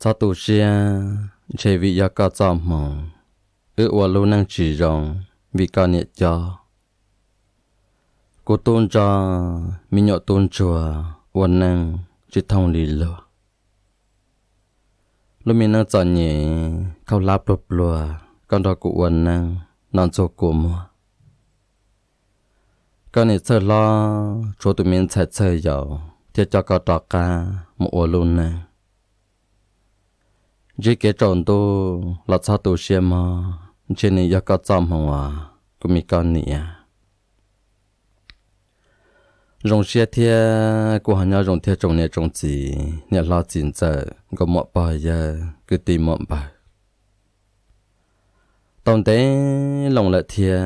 cho tù chia chế vị ya có cho mò ư wa lu năng chỉ rong vì có nhẹ cho cô tôn cho mi nhọ tôn chùa uốn năng chỉ thông lý lừa lúc mi năng cho nhẹ khâu láp lụp lùa con đó cụ uốn năng non cho cụ mua con này sợ lo chỗ tụi mình chơi chơi dầu thì cho có đọc ca một uốn luôn năng chỉ cái tròn tu là sao tu xem mà trên này giờ có trăm hàng hòa cũng mi con nè à. rong xe thia của hắn nhau rong thia trồng này trồng chỉ nhà lo chín giờ có một bài giờ cứ tìm một bài tổng tế lòng lại thia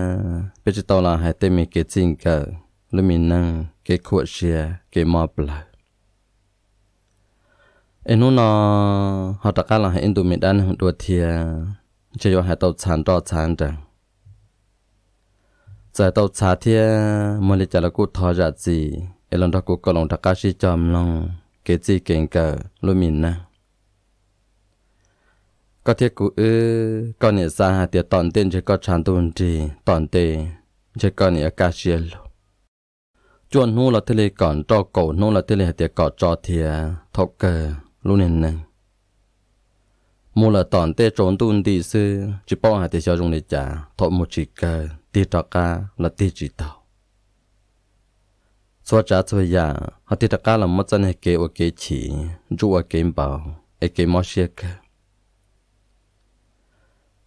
bây giờ tao là hai tên mi cái chín cả lúc mình năng cái khuất xe cái mọ bài enu no ha ta kala ha indu mi dan tu thia che yo ha tau chan to chan ta za tau cha thia mo le chala ku tho ja chi có thiết cụ ư có nghĩa ra hà tiệt tòn tên chỉ có tràn tuôn trì tòn tề chỉ có nghĩa ca lúc nền nè mua là tòn tê trốn tuôn đi sư chỉ bỏ hạt tê cho dùng để trả thọ một chỉ cờ tê trọ ca là tê chỉ tàu xóa trả xóa giả hạt tê trọ ca là một chân hệ kế ở kế chỉ rụ ở kế bảo ở kế mò xe cơ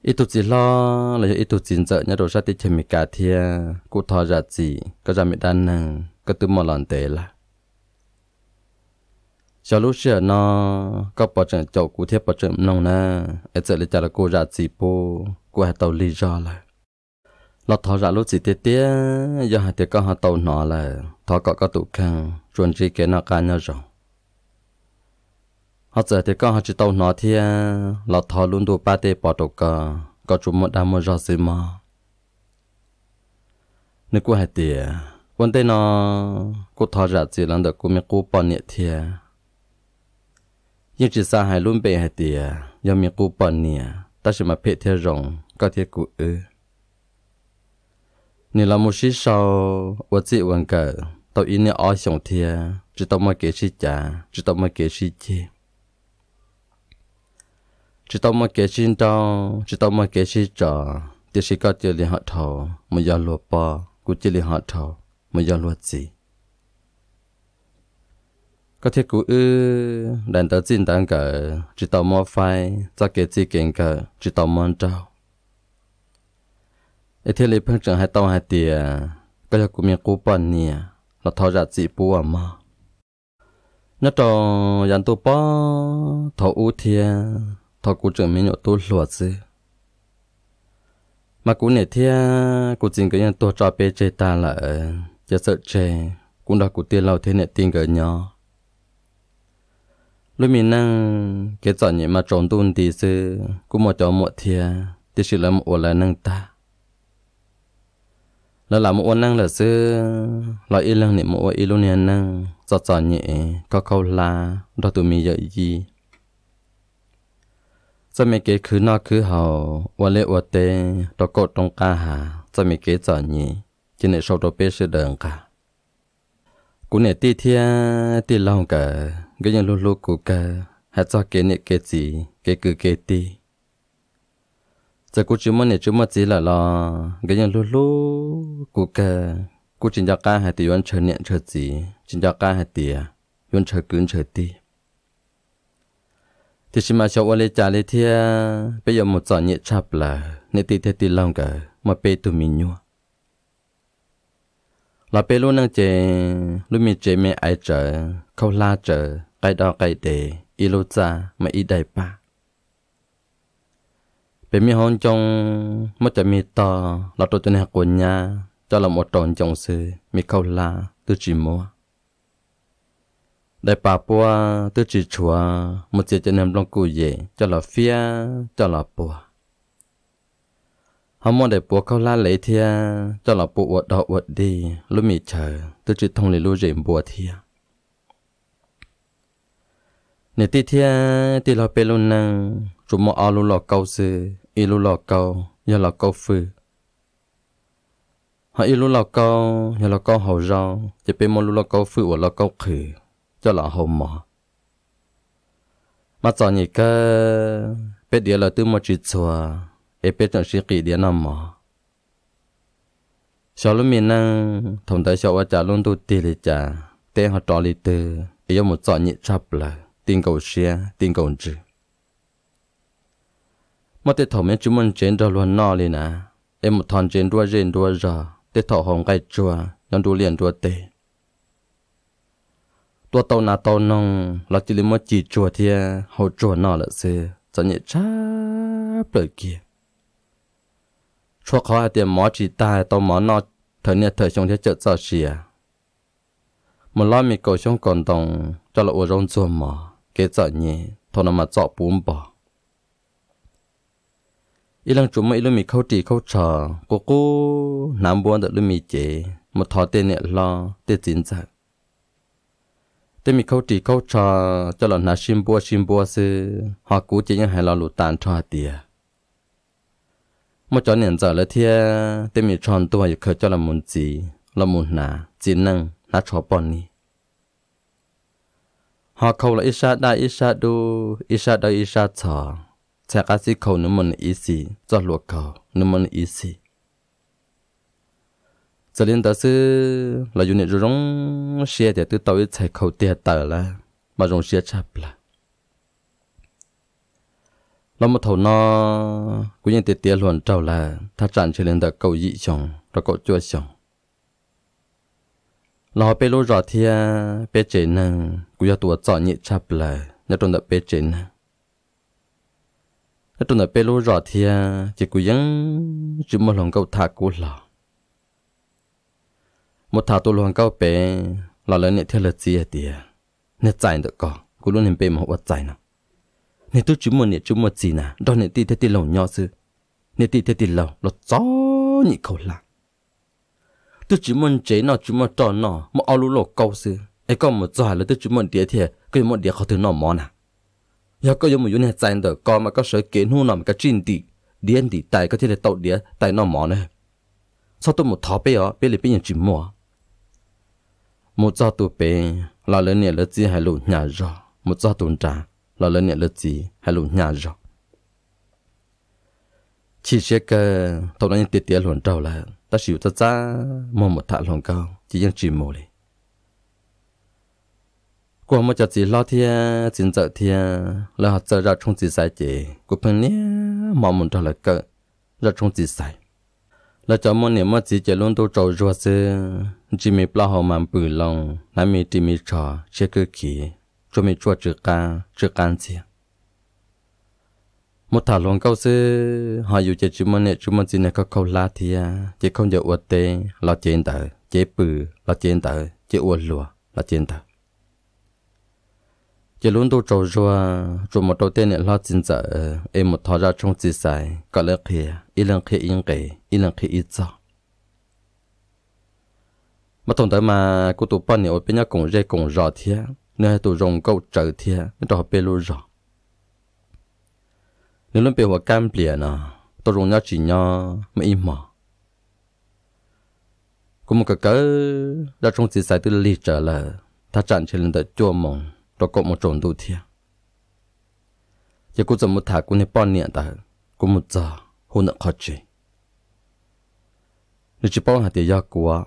ít tuổi gì lo là ít tuổi gì sợ nhà đồ sát tê chèm mì cà thia cụ thọ giả gì có ra mì đan nâng có tư mò lòn tê là lúc nè, 小路是呢，搞保证叫古天保证弄呢，而这里加了古热直播，古还到里热了。老头热路子爹爹，要还得搞下到哪了？他搞搞杜康，专职给那干那种。họ giờ lại, thì con họ chỉ tàu nó thì lọt thọ luôn đồ ba tê bỏ đồ cả có chúng một đám một rõ gì mà nếu cô hãy tiền quan tê nó cô thọ ra chỉ là được cô mới cô bỏ nhẹ thiệt ยังจะสาหายรุ่นเบหเตียยังมีกูปอนเนี่ยตั้งแต่มาเพจเทรงก็เทียกูเออนี่เราโมชิชาววัจิวันเกิดตัวอินเนี่ยอ้อยสงเทียจะต้องมาเกชิจ่าจะต้องมาเกชิเจจะต้องมาเกชินจองจะต้องมาเกชิจ่อเดี๋ยวชิก็เจริญหัดทอมายาลัวปอกูเจริญหัดทอมายาลัวจี có thiết cụ ư đàn tớ xin đàn cờ chỉ tàu mua phai cho kế chỉ kiện cờ chỉ tàu mua trâu ít thiết lý phương trưởng hai tàu hai tìa có là cụ miệng cụ bẩn nè là thọ ra chỉ bù à mà nhớ trò dàn tu bó thọ u thia thọ cụ trưởng miệng nhậu tu lụa chứ mà cụ nể thia cụ chính cái nhân tu trò bê chê ta là giờ sợ chê cũng đã cụ tiền lâu thế nè tiền gỡ nhỏ lúc mình năng cái trò nhẹ mà trốn tuôn thì sư cũng một chỗ một thìa thì sự là một là năng ta là làm một năng là sư là y lăng niệm một y luôn nè năng trò trò nhẹ có câu là đó tụi mình dạy gì cho mấy khứ nó khứ hậu và lệ và tê đó cột trong ca hà cho mấy cái nhẹ chỉ này sau đó biết sự đờn cả cũng này ti thia ti lâu cả cái nhà lulu của cả hạt cho cái nệ cái gì cái cứ cái ti giờ cô chú mất nè chú mất gì là lo cái nhà lulu của cả cô chỉ cho cả hạt thì vẫn chờ nè chờ gì chỉ cho cả hạt thì à, vẫn chờ cứng chờ ti thì xin mà cho ô lê trả lê thia bây giờ một giỏ nhẹ chập là nè ti thế ti lòng cả mà bê tụi mình nhua là bê luôn năng chè luôn mình chè mẹ ai chờ khâu la chờ cái đó cái ít lâu cha mà ít đại ba bên mi hôn trong mất cho mi to là tôi tên hạt của nhà cho là một tròn chồng sư mi câu la, tư chỉ mua đại bà bùa tư chỉ chùa một chiếc chân em long cụ về, cho là phía cho là bùa hôm mong đại bùa câu la lấy thia cho là bùa uất đỏ uất đi lúc mi chờ tôi chỉ thông lý lưu rèm bùa thia nè tí thia tí lo bê luôn năng rồi mà ao luôn lọ câu sư y luôn lọ câu giờ lọ câu phư họ y luôn câu giờ lọ câu hậu rau chỉ bê mò luôn lọ câu phư và lọ câu khử cho lọ hậu mỏ mà chọn nhỉ ca, bê đĩa là tư mà chỉ chùa ê bê chẳng sĩ kỳ đĩa nằm mỏ sau lúc mình năng thằng đại sau ở trả luôn tu tì lì trả tên họ trò lì tư bây một chọn nhị chập lại tình cầu xe tình cầu chữ mà tết thọ mấy chú mình chén đó luôn nọ lên à em một thằng trên đua trên đua giờ tết thọ hồng cái chùa nhon đua liền đua tê tua tàu na tàu nong là chỉ lấy một chỉ chùa thì hậu chùa nọ là xe cho nhẹ chá bởi kia cho khó à tiền mỏ chỉ ta tàu mỏ nọ thời nè thời trong thế chợ sao xìa một lo mì cầu trong còn tổng cho là ô rong chùa mỏ kế giờ nhé thôi nó mà dọ bùm bỏ ý lăng chúng mấy lúc mì khâu trì khâu chờ cô cô nam buôn được lúc mì chế một thọ tiền nhẹ lo tên chính xác tên mì khâu trì khâu chờ cho là nà xin bua xin bua sư họ cú chỉ những hai lo lụt tàn cho tìa một chỗ nhận giờ là thia tên mì tròn tuổi yêu cho là muốn gì là muốn nà chỉ năng nà cho bọn đi họ khâu là isha đại isha du isha đại isha chờ sẽ cá sĩ khâu nếu mình ý gì cho luộc khâu nếu mình ý gì giờ liên ta sư là dùng để rong xe để tự tàu chạy khâu tiền tờ là mà rong xe chập là lòng một thầu nó cũng như tiền tiền luôn trâu là ta chặt trên nên ta cầu dị chồng ta cậu chua chồng nó bê lô rõ thì bê chế nè cũng cho tụi chọn nhị chập là nhớ trong đợt bê chế nè nhớ trong đợt bê lô rõ thì chỉ cũng vẫn chỉ một lòng câu thà cú lò một thà tụi lòng câu bê lò lớn nhẹ theo là gì thì nhẹ chạy được có cú luôn nên bê mà vật trái nè nhẹ tôi chỉ một nhẹ chỉ một gì nè đó nhẹ tì thế tì lòng nhau sư nhẹ tì thế tì lòng lọt gió nhị khẩu lạc tôi chỉ muốn chế nó chỉ muốn cho nó mà ao lũ lỗ câu sư ấy có một giỏi là tôi chỉ muốn đĩa thiệt cái muốn đĩa khó thứ nó món à giờ có dùng một yun hết dành được con mà có sợi kiến hú nằm cái chín tỷ đĩa tỷ tài có thể là tàu đĩa tài nó món này sau tôi một thọ bé ở bé lại bé nhận chỉ mua một giờ tụ bé là lớn nhẹ lớn gì hay lũ nhà rồi một giờ tụ trả là lớn nhẹ lớn gì hay lũ nhà rồi chỉ sẽ cái tàu nó nhận tiền tiền luôn trâu là ta chịu ta cha mò một thạ lòng cao chỉ dân chỉ mồ lì qua một chợ chỉ lo thia chính chợ thia là họ chợ ra trong chỉ sai chị của phần nia mò một thọ là cỡ ra trong chỉ sai là cho mò niệm mà chỉ chỉ luôn tôi trầu rùa sư chỉ mi bao họ mặn bự lòng nãy mi chỉ mi trò chưa cứ kỳ cho mi chua chưa ca chưa can gì một thả luôn câu sư họ dù chơi chúng mình này chúng mình chỉ này có câu lá thì à chỉ không giờ uất tê là trên tờ chế bự là trên tờ chế uất lùa là trên tờ chỉ luôn tôi trâu rùa rùa một đầu tiên là trên chuyện tờ em một thọ ra trong chỉ sai có lẽ khi ít lần khi yên kể ít lần khi ít cho mà thông tới mà cô tụ bọn này ở bên nhà cùng dây cùng rò thiệt à nơi tụ rồng câu trở thiệt à nó trò bê lù rò nếu luôn bị hoa cam bìa nà tôi rung nhau chỉ nhau mà im mà cũng một cái cỡ đã trong chỉ sai từ lì trở là ta chặn trên lên tới chua mong rồi cộng một trộn đủ thiệt giờ cũng giờ một thả cũng này bao nhiêu ta cũng một giờ hôn nợ khó chị nếu chỉ bao hạt tiền giá quá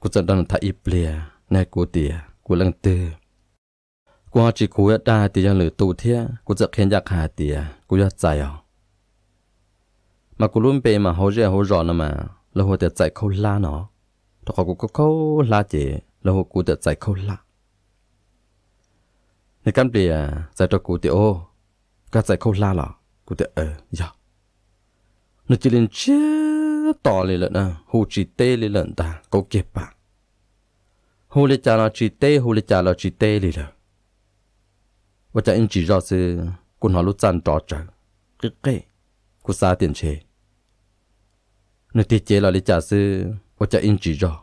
cũng giờ đang thả ít bìa này của tiền của lần tư กูจีกูจะได้ตียังหรือตูเทียกูจะเขียนยากหาตีกูจะใจอ่ะมากูรุ่นเปมาเขาจะเขาร้อนนะมาแล้วหัวจะใจเขาล้าเนาะแต่ขอกูก็เขาล้าเจแล้วหัวกูจะใจเขาล้าในกันเปลี่ยใจตัวกูตีโอก็ใจเขาล้าหรอกูจะเออยานึกจีเล่นเชื่อต่อเลยล่ะนะหูจีเต้เลยล่ะตากูเก็บปะหูเลยจ่าเราจีเต้หูเลยจ่าเราจีเต้เลยล่ะ và cha em chỉ rõ sự quân họ lúc chăn trò trở cái cái của xa tiền chế nơi tiết chế là trả sự và cha em chỉ rõ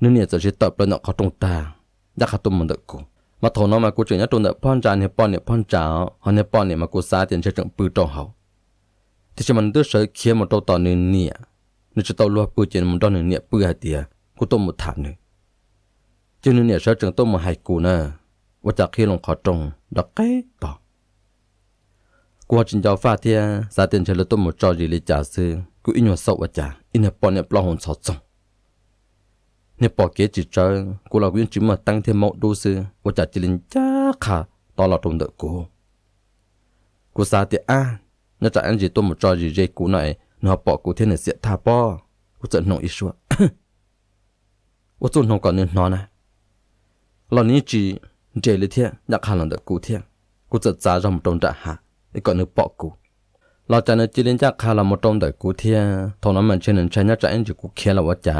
nên nhà sẽ tập lên nó khó trong ta đã khát tôm mình được cùng mà thầu nó mà cố chuyện nhất trong được phong trào này phong này phong trào họ này phong này mà cố xa tiền chế trong bự trong hậu thì chỉ mình đưa sợi kia một trâu tàu nên nhẹ nên chỉ tàu luôn bự chuyện một trâu nên nhẹ bự hai tiền cố tôm một thảm nữa cho nên nhà sợ trường tôm một hai cù nữa ว่าจากที่ลงขอตรงดอกเก้ต่อกูจินจอฟ้าเทียสาเตียนเชลตุมหมดจอจีลิจ่าซื้อกูอินวัสวะจ่าอินปอนเนี่ยปลอหงสอดจงเนี่ยปอเกจิจอกูเราวิ่งจิมาตั้งเทียมอดูซื้อว่าจากจิลินจ้าค่ะตอนเราตรงเด็กกูกูสาเตียอ่ะน่าจะอันจีตัวหมดจอจีเจกูหน่อยนอปอกูเทียนเสียท่าปอกูจะนองอิชัวว่าจุนนองก่อนเนี่ยนอนนะเรานี้จีจลเทียักฮันลงกูเทียกูจะจ้ารมตรงจะหาไอ้กนนึกปอกกูเราจะนึกจีเลนจากฮันลงตรงแต่กูเทียทอนั้นมันเชนนั้นใช่ยักจะเอ็นจกูเคลวะจ้า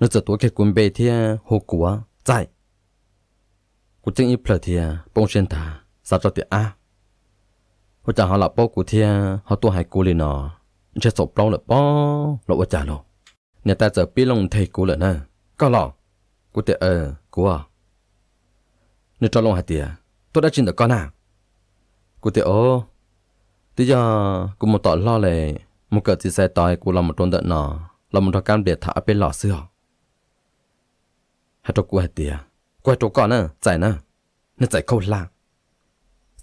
นึกจะตัวแค่กุนเบเทียหกัวใจกูจึงอีเพลเทียปงเชนตาสาจติอาพอจะหาหลปอกกูเทียเขาตัวหายกูเลยนอจะสบเราหรือปอหรืว่าจ้าเนี่ยแต่จะปีลงเทกูเลยนะก็หลอกกูเตอกูอ่ะ nếu cho lòng hạt tiền tôi đã chín được con à cô tiểu ô tí giờ cô một tỏ lo lệ một cỡ thì xe tòi cô làm một trôn đợn nọ làm một trò cam để thả bên lò xưa hạt trò cô hạt tiền quay hạt con à chạy nè nên chạy câu la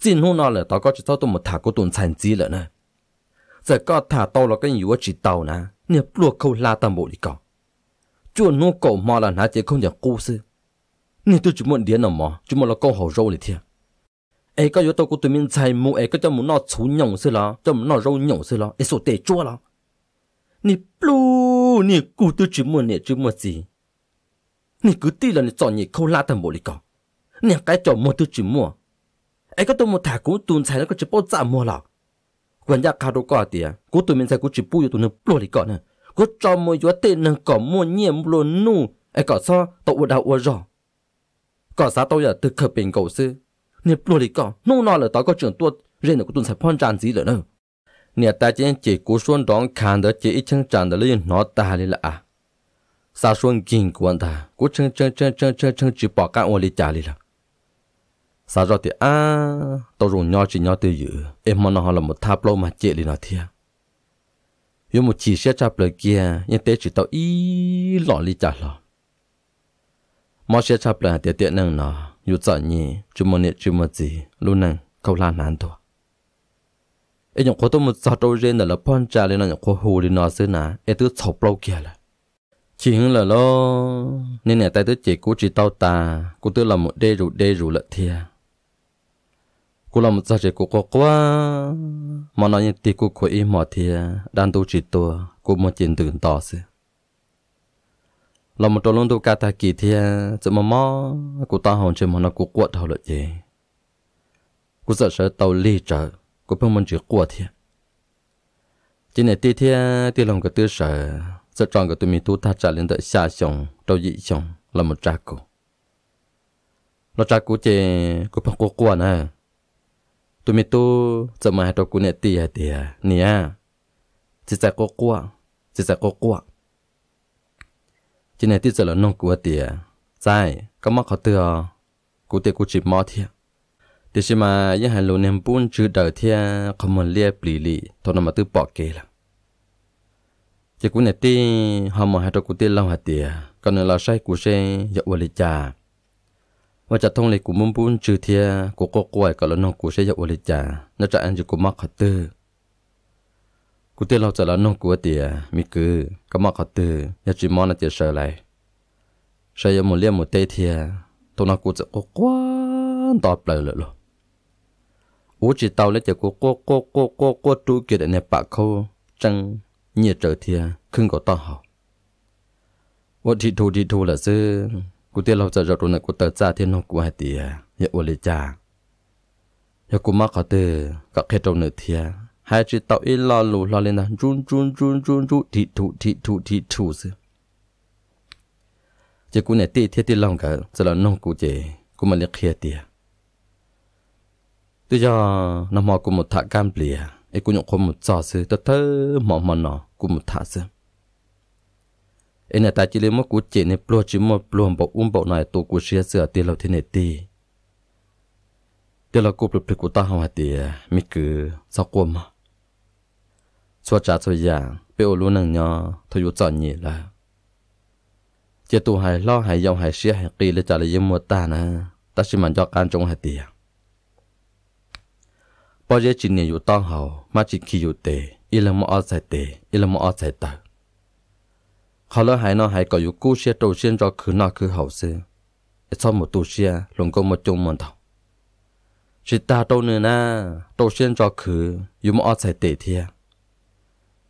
xin hôn nọ là tao có chỉ tao tôi một thả cô tuần thành chi lận nè giờ có thả tao là cái yếu chỉ tàu nè nè lúa câu la tầm bộ đi cỏ chuồn nô cổ mò là nó chỉ không nhờ cô xưa 你都只么点了嘛？只么了搞好肉了天？哎，个有到过对面菜木，哎，个叫木那粗肉是啦，叫木那肉肉是啦，哎，手得做啦。你不，你顾都只么你只么子？你 cứ tí là 你 chọn nhị khâu la thằng bộ đi có, nè cái chọn mua tôi chỉ mua, ấy cái tôi mua thả cũng tuần xài nó có chỉ bao giá dạ mua là, quan gia cao đâu có tiền, cú tụi mình xài cú chỉ bùi tụi nó lo đi có nè, cú cho mua vô tiền nó mua nhiều mua nụ, ấy có sao tụ đạo ở rồi có sao tôi giờ từ khởi bình cầu sư nè lùi đi có nô nọ là tao có trường tuốt riêng là có tuần sạch phong tràn gì rồi đâu nè ta chỉ chỉ cố xuân đón khàn đó chỉ ít chân tràn đó lên nó ta đi là à sa xuân kinh của anh ta cố chân chân chân chân chân chân chỉ bỏ cả ô đi trả đi là sa rồi thì à tao dùng nhau chỉ nhau từ dự em mà nó là một tháp lâu mà chỉ đi nó thiệt yêu một chỉ sẽ chạp lời kia nhưng tế chỉ tao ý lọ đi trả lọ sẽ tiệt tiệt gì, luôn câu la nản tôi trả đâu khó hù xưa sợ มอเชชับลาเตียเตียนังนออยู่จอนี่จุมเนจุมจีลูนังเขาลานานตัวเอ็งยังคนต้องมุดจอดเรียนแต่ละป้อนจ่าเลยนั่นยังคนหูเลยนอซื้อนะเอ็ตื้อฉบเล่าเกียละ chỉ hứng là lo nên nè tay tôi chỉ cú chỉ tao ta cú tôi làm một đê rủ đê rủ lợn thia cú làm một gia chỉ cố quá quá mà nói như tí cú khối ý mỏ thia đàn tu chỉ tua cú một chuyện tưởng to xưa เรามาตัวลงตัวกาตากีเทียจะมามอกูตาหอนเชมอนกูกวดเท่าเลยเจกูเสเสเตาลีจ้ะกูเพิ่งมันจีกวดเทียจีเนี่ยตีเทียตีลงก็ตื้อเสจะจองก็ตัวมีตัวท่าจ่าเล่นเดชาชงเตายีชงเรามาจากกูเราจากกูเจกูเพิ่งกูกวดนะตัวมีตัวจะมาให้ตัวกูเนี่ยตีเทียเนี่ยจิตใจกูกวดจิตใจกูกวดที่ไหนที่จะลนงกัวเตียใช่ก็มาเขาเตียกูเตียกูจีบมอเทียดิฉันมายังให้ลูนิมปุ้นจืดเดาเทียขมันเลียปลีลีทนมาตื้อปอกเกล่ะจะกูเนี่ยตีหอมหัวกูเตียเล่าหัเตียก็เนี่ยเราใช้กูใช้ยากวลิจาร์ว่าจะท่องเลยกูมุ่งปุ้นจืดเทียกูก็กลัวก็ลนงกูใช้ยากวลิจาร์นอกจากอันจะกูมาเขาเตือกูเตลเราจะแล้วน้องกูเตียมีกือก็มาขัดตือยาจีมอนเตียเฉยเลยเฉยมุเลียมุเตเทียตัวน้องกูจะกว้างตอบเลยเลยล่ะอูจีเตาเล็กจะกูโก้โก้โก้โก้โก้ดูเกิดในปากเขาจังเงียเจอเทียขึ้นก็ต้องหาว่าที่ทูที่ทูละซึ่งกูเตลเราจะจะตัวน้องกูเตจ้าเทียน้องกูเตียอย่าอวดเลยจ้าอย่ากูมาขัดตือก็แค่ตรงเนื้อเทีย hai chữ tàu ít lo lù lo lên là run run run run run thị thụ thị thụ thị thụ sư, chỉ cú này tê thiết tê lòng cả giờ là nông cú chỉ cú mà liệt khía tiệt. tôi cho nó mò cú một thả cam lìa ấy cú nhộng cú một giò sư, tôi thơ mò mò nọ cú một thả sư. ấy này ta chỉ lấy một cú chỉ này plo chỉ một plo bộ um bộ này tụ cú xia sửa tiệt lâu thế này tê tê là cú bực bực cú ta hào tìa mi cứ sao cua mà nhò, yếm ta Bao giờ chỉ nhiều tăng hậu mà chỉ khi yêu tệ, ít là một sai tệ, ít là một sai tệ. Họ lỡ hại nó hại có yêu cú xe đầu tiên cho cứ nó cứ hậu xe, sau một tu xe lồng công một chung một đầu. Chỉ ta đâu nữa na, đầu tiên cho cứ yêu một sài tệ thiệt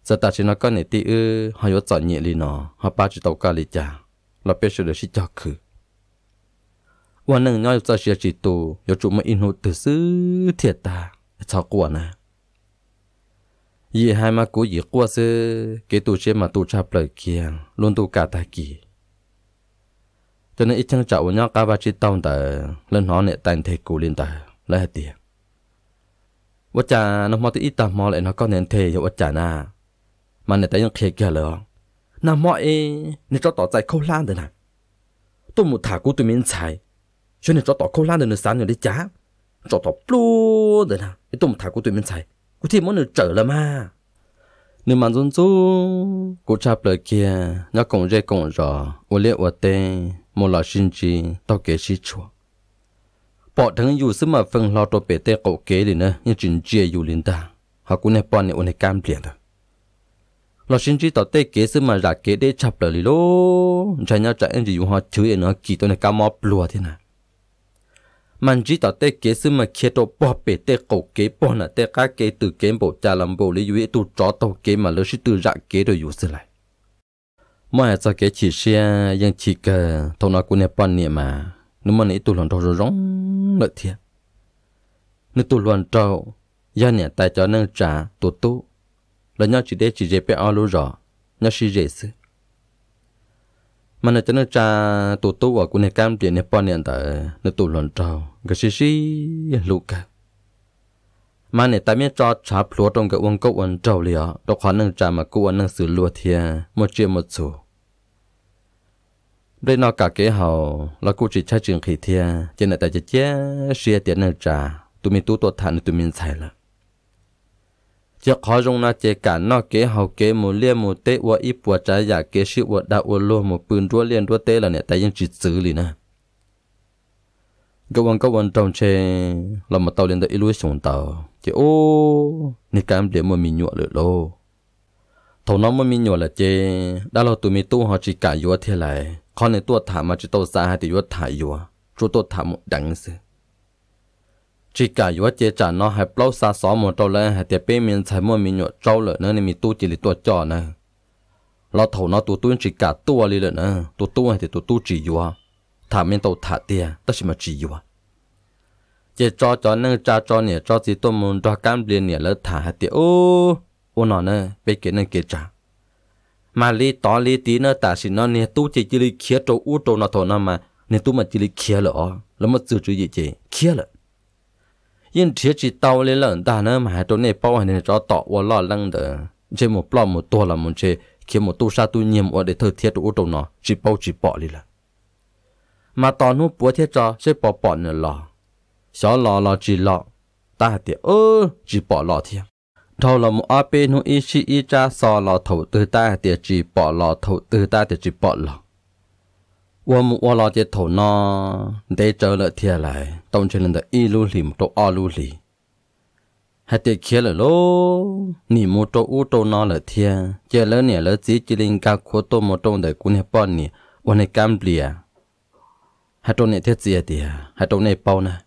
giờ ta chỉ nói con này tí ư họ yếu chọn nhẹ li nó họ ba chỉ tàu cá li chả là biết sự được chỉ cho khử วันหนึ่งน้อยจะเชียจิตูยจุมาอินหูตือซื้อเทียตาชาวกวนนะยี่ห้ามากูยี่กัวซื้อเกตูเชมาตูชาเปลือกเคียงลุนตูกาตากีจนอีจังจะวันย้อนกาบาจิตองแต่เล่นหอเนี่ยตันเทกูลินแต่และเตียว่าจาน้องมอตีตามอเลยน้องก็เน้นเทยว่าจานา mà nè tay những khía kia lỡ nà mọi nè cho tỏ chạy khâu lan rồi nè tôi một thả cú tụi mình chạy cho nè cho tỏ khâu lan rồi nè sáng rồi đi chá cho tỏ plu rồi nè tôi một thả cú tụi mình chạy cú thì muốn nè trở là mà nè mà dân chú cú chạp lời kia nhá cổng dây cổng rõ ô liệt ô tê một lọ xin chi tao kế xí chua bỏ thằng dù xứ mà phần lo tổ bể tê cậu kế đi nè nhưng chuyện chia dù liên ta họ cũng nè bọn nè ô nè cam liền thôi lo xin chỉ tao tê kế sư mà ra kế để chập lời lô chạy nhau chạy anh chỉ dùng họ chửi nó kỳ tôi này cao mò lùa thế nào mình chỉ tao tê kế sư mà kia tao bỏ bể tê cổ kế bỏ nè tê cá kế từ kế bộ trà làm bộ lý duy tu chó tao kế mà lỡ sư từ ra kế rồi dùng sư lại mà cho kế chỉ xe nhưng chỉ cờ thâu nó cũng nè bọn niệm mà nếu mà nãy tu làm đầu rồi rong lợi thiệt nếu tu lần đầu do nè tại cho nên trả tu tu là nhau chỉ để chỉ dễ bé alu rõ nhau chỉ dễ sự mà nó cho nó cha tụ tụ ở của này cam tiền này bọn này tại nó tụ lần trào cái gì gì lục cả mà này tại miếng cho chả lúa trong cái uống cốc uống trầu liền đó khoản năng cha mà cú uống năng sử lúa thì một chuyện một số đây nó cả kế hậu là cú chỉ cha trường khí thì trên này tại chế chế xia tiền năng trà tụi mình tụ tổ thành tụi mình xài là chắc khó rung na chế cả nó kế hậu kế một liên một tế và ít và trái giả kế sự và đạo và lô một bươn đua liên đua tế là nè tại dân chỉ xử lý nè các quan các quan trong chế là một tàu liên tới ilu xuống tàu chế ô nè cảm điểm mà mình nhụa lửa lô thầu nó mà mình nhụa là chế đã lo tụi mình tu hò chỉ cả yếu thế lại con này tu thả mà chỉ tàu xa thì yếu thả yếu chú tu thả một đắng sự chỉ cả yếu chế trả nó hay bao xa xó một trâu lên hay tiền bên miền thấy mua mình nhọ trâu lợn nữa nên mình tu chỉ là tu trò nè, lo thầu nó tu tu chỉ cả tu ali lợn nữa tu tu hay thì tu tu chỉ yếu thả mình tàu thả tiền tất nhiên mà chỉ yếu chế cho cho nên cha cho nè cho chỉ tôi muốn cho cam liền nè lỡ thả hay tiền ô ô nọ nè, bên kia nên kia trả mà lý tỏ lý tí nữa ta xin nó nè tu chỉ chỉ lý khía trâu u trâu nó thầu nó mà nè tu mà chỉ lý khía lỡ lỡ mà chữ chữ gì chế khía lỡ yên thiết chỉ tàu lên lợn ta nữa mà chỗ này bao hành cho tàu và lo lăng đỡ chỉ một plot một tua là một chế khi một tu sa tu nhiệm ở để thơ thiết u đâu nó chỉ bao chỉ bỏ đi là mà tỏ nu búa thiết cho sẽ bỏ bỏ nữa lò xó lò lò chỉ lò ta tiệt ơ chỉ bỏ lò thì, thâu là một áp nu ý chi ý cha sò lò thầu từ ta tiệt chỉ bỏ lò thầu từ ta tiệt chỉ bỏ lò 我们我老街头呢，得找了天来，东城人的一路里到二路里，还得去了喽。你们到乌州那了天，接了年了自己人家苦多么重的姑娘帮你，我那干不了，还到那天接的，还到那包呢。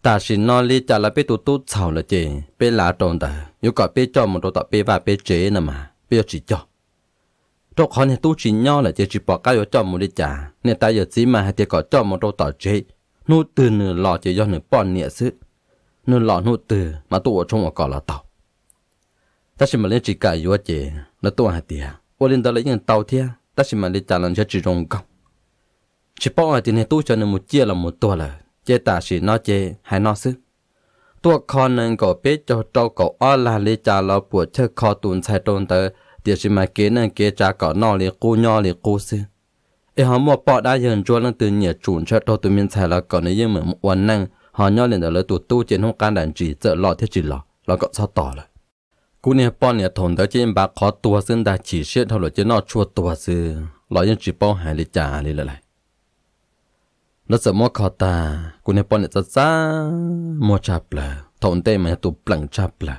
但是那里家了被都都吵了的，被拉动的，又搞被叫么多到被娃被追了嘛，不要计较。chỗ khó này tu chỉ nhau là chỉ chỉ bỏ cái cho một đi trả nên ta giờ chỉ mà thì có cho một đôi tỏi chế nô từ nửa lò chỉ do nửa bọn nhẹ sự nửa lò nô từ mà tu ở trong ở cỏ là tàu ta chỉ mà chỉ cả yếu chế là tu hạt tiền ô lên ta lấy những tàu thia ta chỉ mà lên trả cho chỉ rong công chỉ bỏ ở tiền này tu cho nên một chia là một tua là chế ta chỉ nó chế hay nó sự tua con nên có biết cho trâu cậu ở là lấy trả là buộc chơi kho tuần sai trôn tới tiếc gì mà kế nên kế trả cỏ nọ lì cô nhỏ lì cô sư ấy họ mua bỏ đã dần cho lần từ nhà chuồn cho tôi tụi mình xài là còn nếu như mà một quán năng họ nhỏ liền là tụt tu trên không can đàn chỉ sợ lọ thiết chỉ lọ lọ cọ sao tỏ rồi cú nè bọn này thồn tới trên bà khó tua xin đã chỉ xét thôi rồi chứ nọ chua tua sư lọ nhân chỉ bao hai lì trả lì lại lại nó sợ mua khó ta cú nè bọn này xa xa mua chạp là thồn tê mà tụt plăng chạp là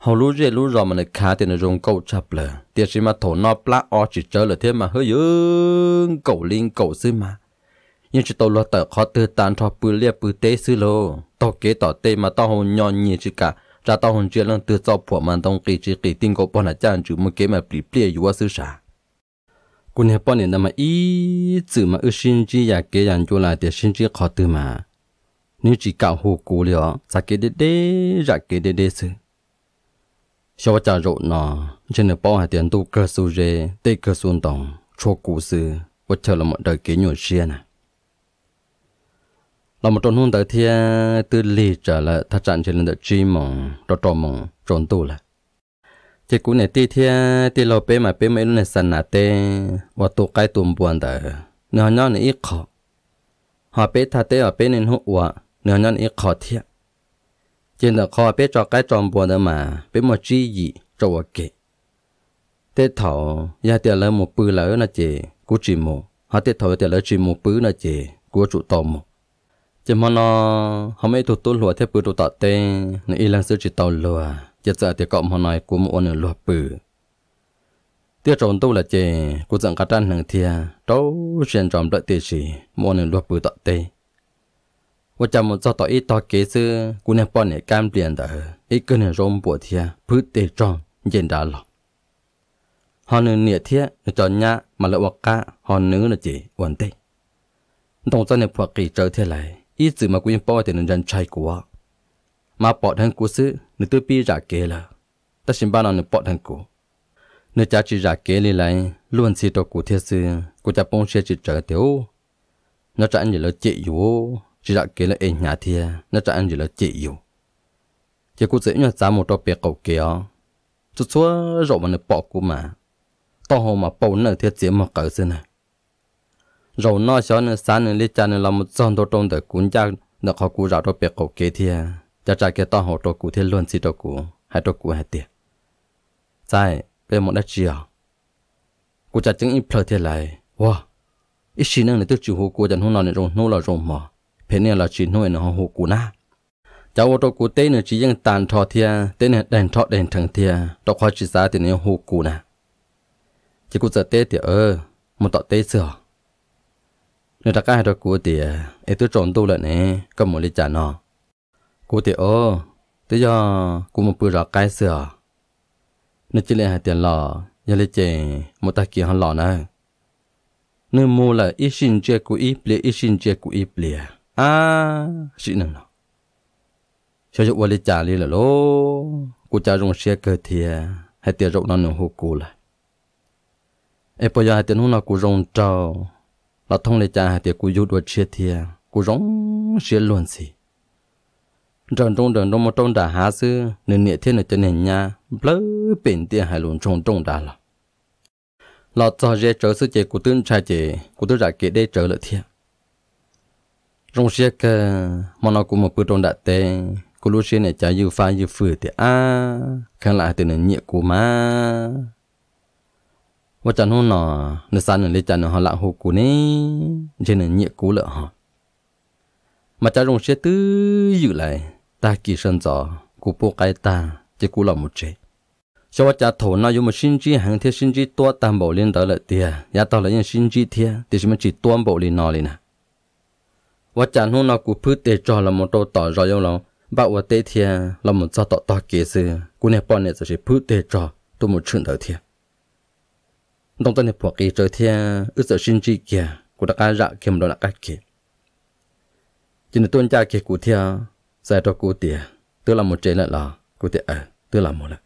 hầu lú rê lú rò mà nó khá thì nó rong câu chập lờ tiệt sĩ mà thổ nó plá o chỉ chơi là thế mà hơi dương cầu linh cầu sư mà nhưng chỉ tàu lo tờ khó tư tàn thọ bự lia bự tế sư lô tàu kế tỏ tê mà tàu hồn nhỏ nhì chứ cả ra tàu hồn chia lăng tư tao phổ mà tông kỳ chỉ kỳ tinh cầu bọn là chăn chủ một kế mà bị plia yếu sư sa cô nè bọn này mà ý chữ mà ư sinh chi ya kế yàn cho là tiệt sinh chi khó tư mà nếu chỉ cạo hồ cố liệu ra kế đế đế ra kế đế đế sư nọ, trên cơ cơ tê tòng, chờ 小娃家肉呢，真的包还点都各收热，得各送动，说故事，我叫了么得给你些呢。là một trong hôm tới thì tư lì trở lại thật chặn trên lần chi mong đó trò mong trốn tù là chỉ cú này ti thì ti lo bé mà bé mấy lúc này sẵn là tê và tụ cái tụm buồn tờ nửa nhau này ít khó họ bé thà tê ở bé nên hụt quả nửa nhau này ít khó thiệt trên đó kho bé cho cái tròn bùa đó mà bé mà chi gì cho vợ tết thảo nhà tiền lấy một bự lỡ chị của chị mù tết thảo tiền lấy chị một bự là chị của chủ tàu mù chỉ mà nó họ mấy tụt tụt lúa theo bự tụt tạ tê nên tàu lúa chỉ sợ thì cậu họ nói của một nửa lúa bự tiêu trộn tu chị của dặn cả trang hàng thia đâu xuyên trộm đợi tiền gì một nửa lúa bự ว่าจำมันจะต่ออีต่อเกซือกูเนี่ยป้อนเนี่ยการเปลี่ยนแต่อีกเนี่ยรมปวดเทียพื้นเตจองเย็นดาหลอกฮอนเนี่ยเทียนจอนยะมาละวกะฮอนนื้อนะจีวันเตตรงจะเนี่ยพวกกีเจอเท่าไหร่อีจือมากูยังป้อเตียนจันชัยกูว่ามาปอดทั้งกูซื้อนึกตัวปีจากเกละแต่ฉันบ้านเราเนี่ยปอดทั้งกูนึกจากจีจากเกลีไรล้วนสีตัวกูเทียซื้อกูจะป้องเชียจีเจอเดียวนอกจากอันเดียวเจีอยู่ chỉ là kia là em nhà thia nó trả anh chỉ là chị yêu chỉ cô dễ nhặt giá một đôi bè cầu kia chút xua rộ mà nó bỏ cô mà to hồ mà bầu nó thiết chỉ mà cỡ xin này rồi nó cho nó sáng nó lấy cha nó làm một giòn đồ trong để cuốn cha nó khó cú rào đôi bè cầu kế thia cha cha kia to hồ đồ cú thiên luôn xí đồ cú hai đồ cú hai tiệt tại bên một đất chia cô cha chứng ít phơi thế lại wow ít xí năng này tôi chịu hồ cô chẳng hôm nào này rồi nô là rồi mà bên này là chỉ nuôi nó hồ cũ na cháu ô tô cũ tên là chỉ tàn thọ thia tên là đèn thọ đèn thằng thia đó khoa chỉ giá tiền hồ cũ na chỉ cũ giờ tết thì ơ một tọt tết sửa nếu ta cái đó cũ thì ấy tôi trộn tu lại nè có một lý trả nó cũ thì ơ tới giờ cũ một bữa cái sửa nếu chỉ lấy hai tiền lò giờ lấy một ta kia hắn lò nè nếu mua là ít xin chơi cũ ít lệ ít xin chơi cũ ít lệ à sĩ nè nó cho cho vali trả li là lô cô cha dùng xe cơ thìa à, hay tiền rộng nó nửa hồ cô lại e giờ hay tiền hôm nào cô dùng trâu là thông lệ cha hay tiền cô dụ đuổi xe thìa à, cô giống xe luôn gì trần trong đường đông một trong đà há sư nên nhẹ thiên ở trên nền nhà lỡ biển tiền hay luôn trong trong đà là lọt dễ trở sự chế của tương trai chế của tôi đã kể đây trở lại thiên rong xe cái mà nó cũng một bữa trong đại tế cô lúc xe này chạy dư pha dư phử thì à khăn lại từ nền nhẹ của má và chẳng hôm nọ nơi xa nền lấy chẳng họ lại hồ của nè trên nền nhẹ của lợ họ mà chả rong xe tứ dữ lại ta kỳ sơn gió của bộ cái ta chỉ cú lòng một chế sau vợ cha thổ nó dùng một sinh chi hàng thế sinh chi tua tam bộ liên đó là tiền, nhà tao là những sinh chi thiên thì chúng mình chỉ tua bộ liên nó lên à ว่าจานหูนอกูพื้นเตจอละมันโตต่อรอยเราบ่าวว่าเตเทียละมันจะต่อต่อเกสือกูเนี่ยป้อนเนี่ยจะใช้พื้นเตจอตัวมันชื่นเถอะเทียตรงตอนเนี่ยพวกเกจอเทียอึศชินจีเกียกูตะการะเข็มโดนกัดเกจินตัวจากเกกูเทียใส่ตัวกูเตียตัวละมันเจละละกูเตียเออตัวละมันละ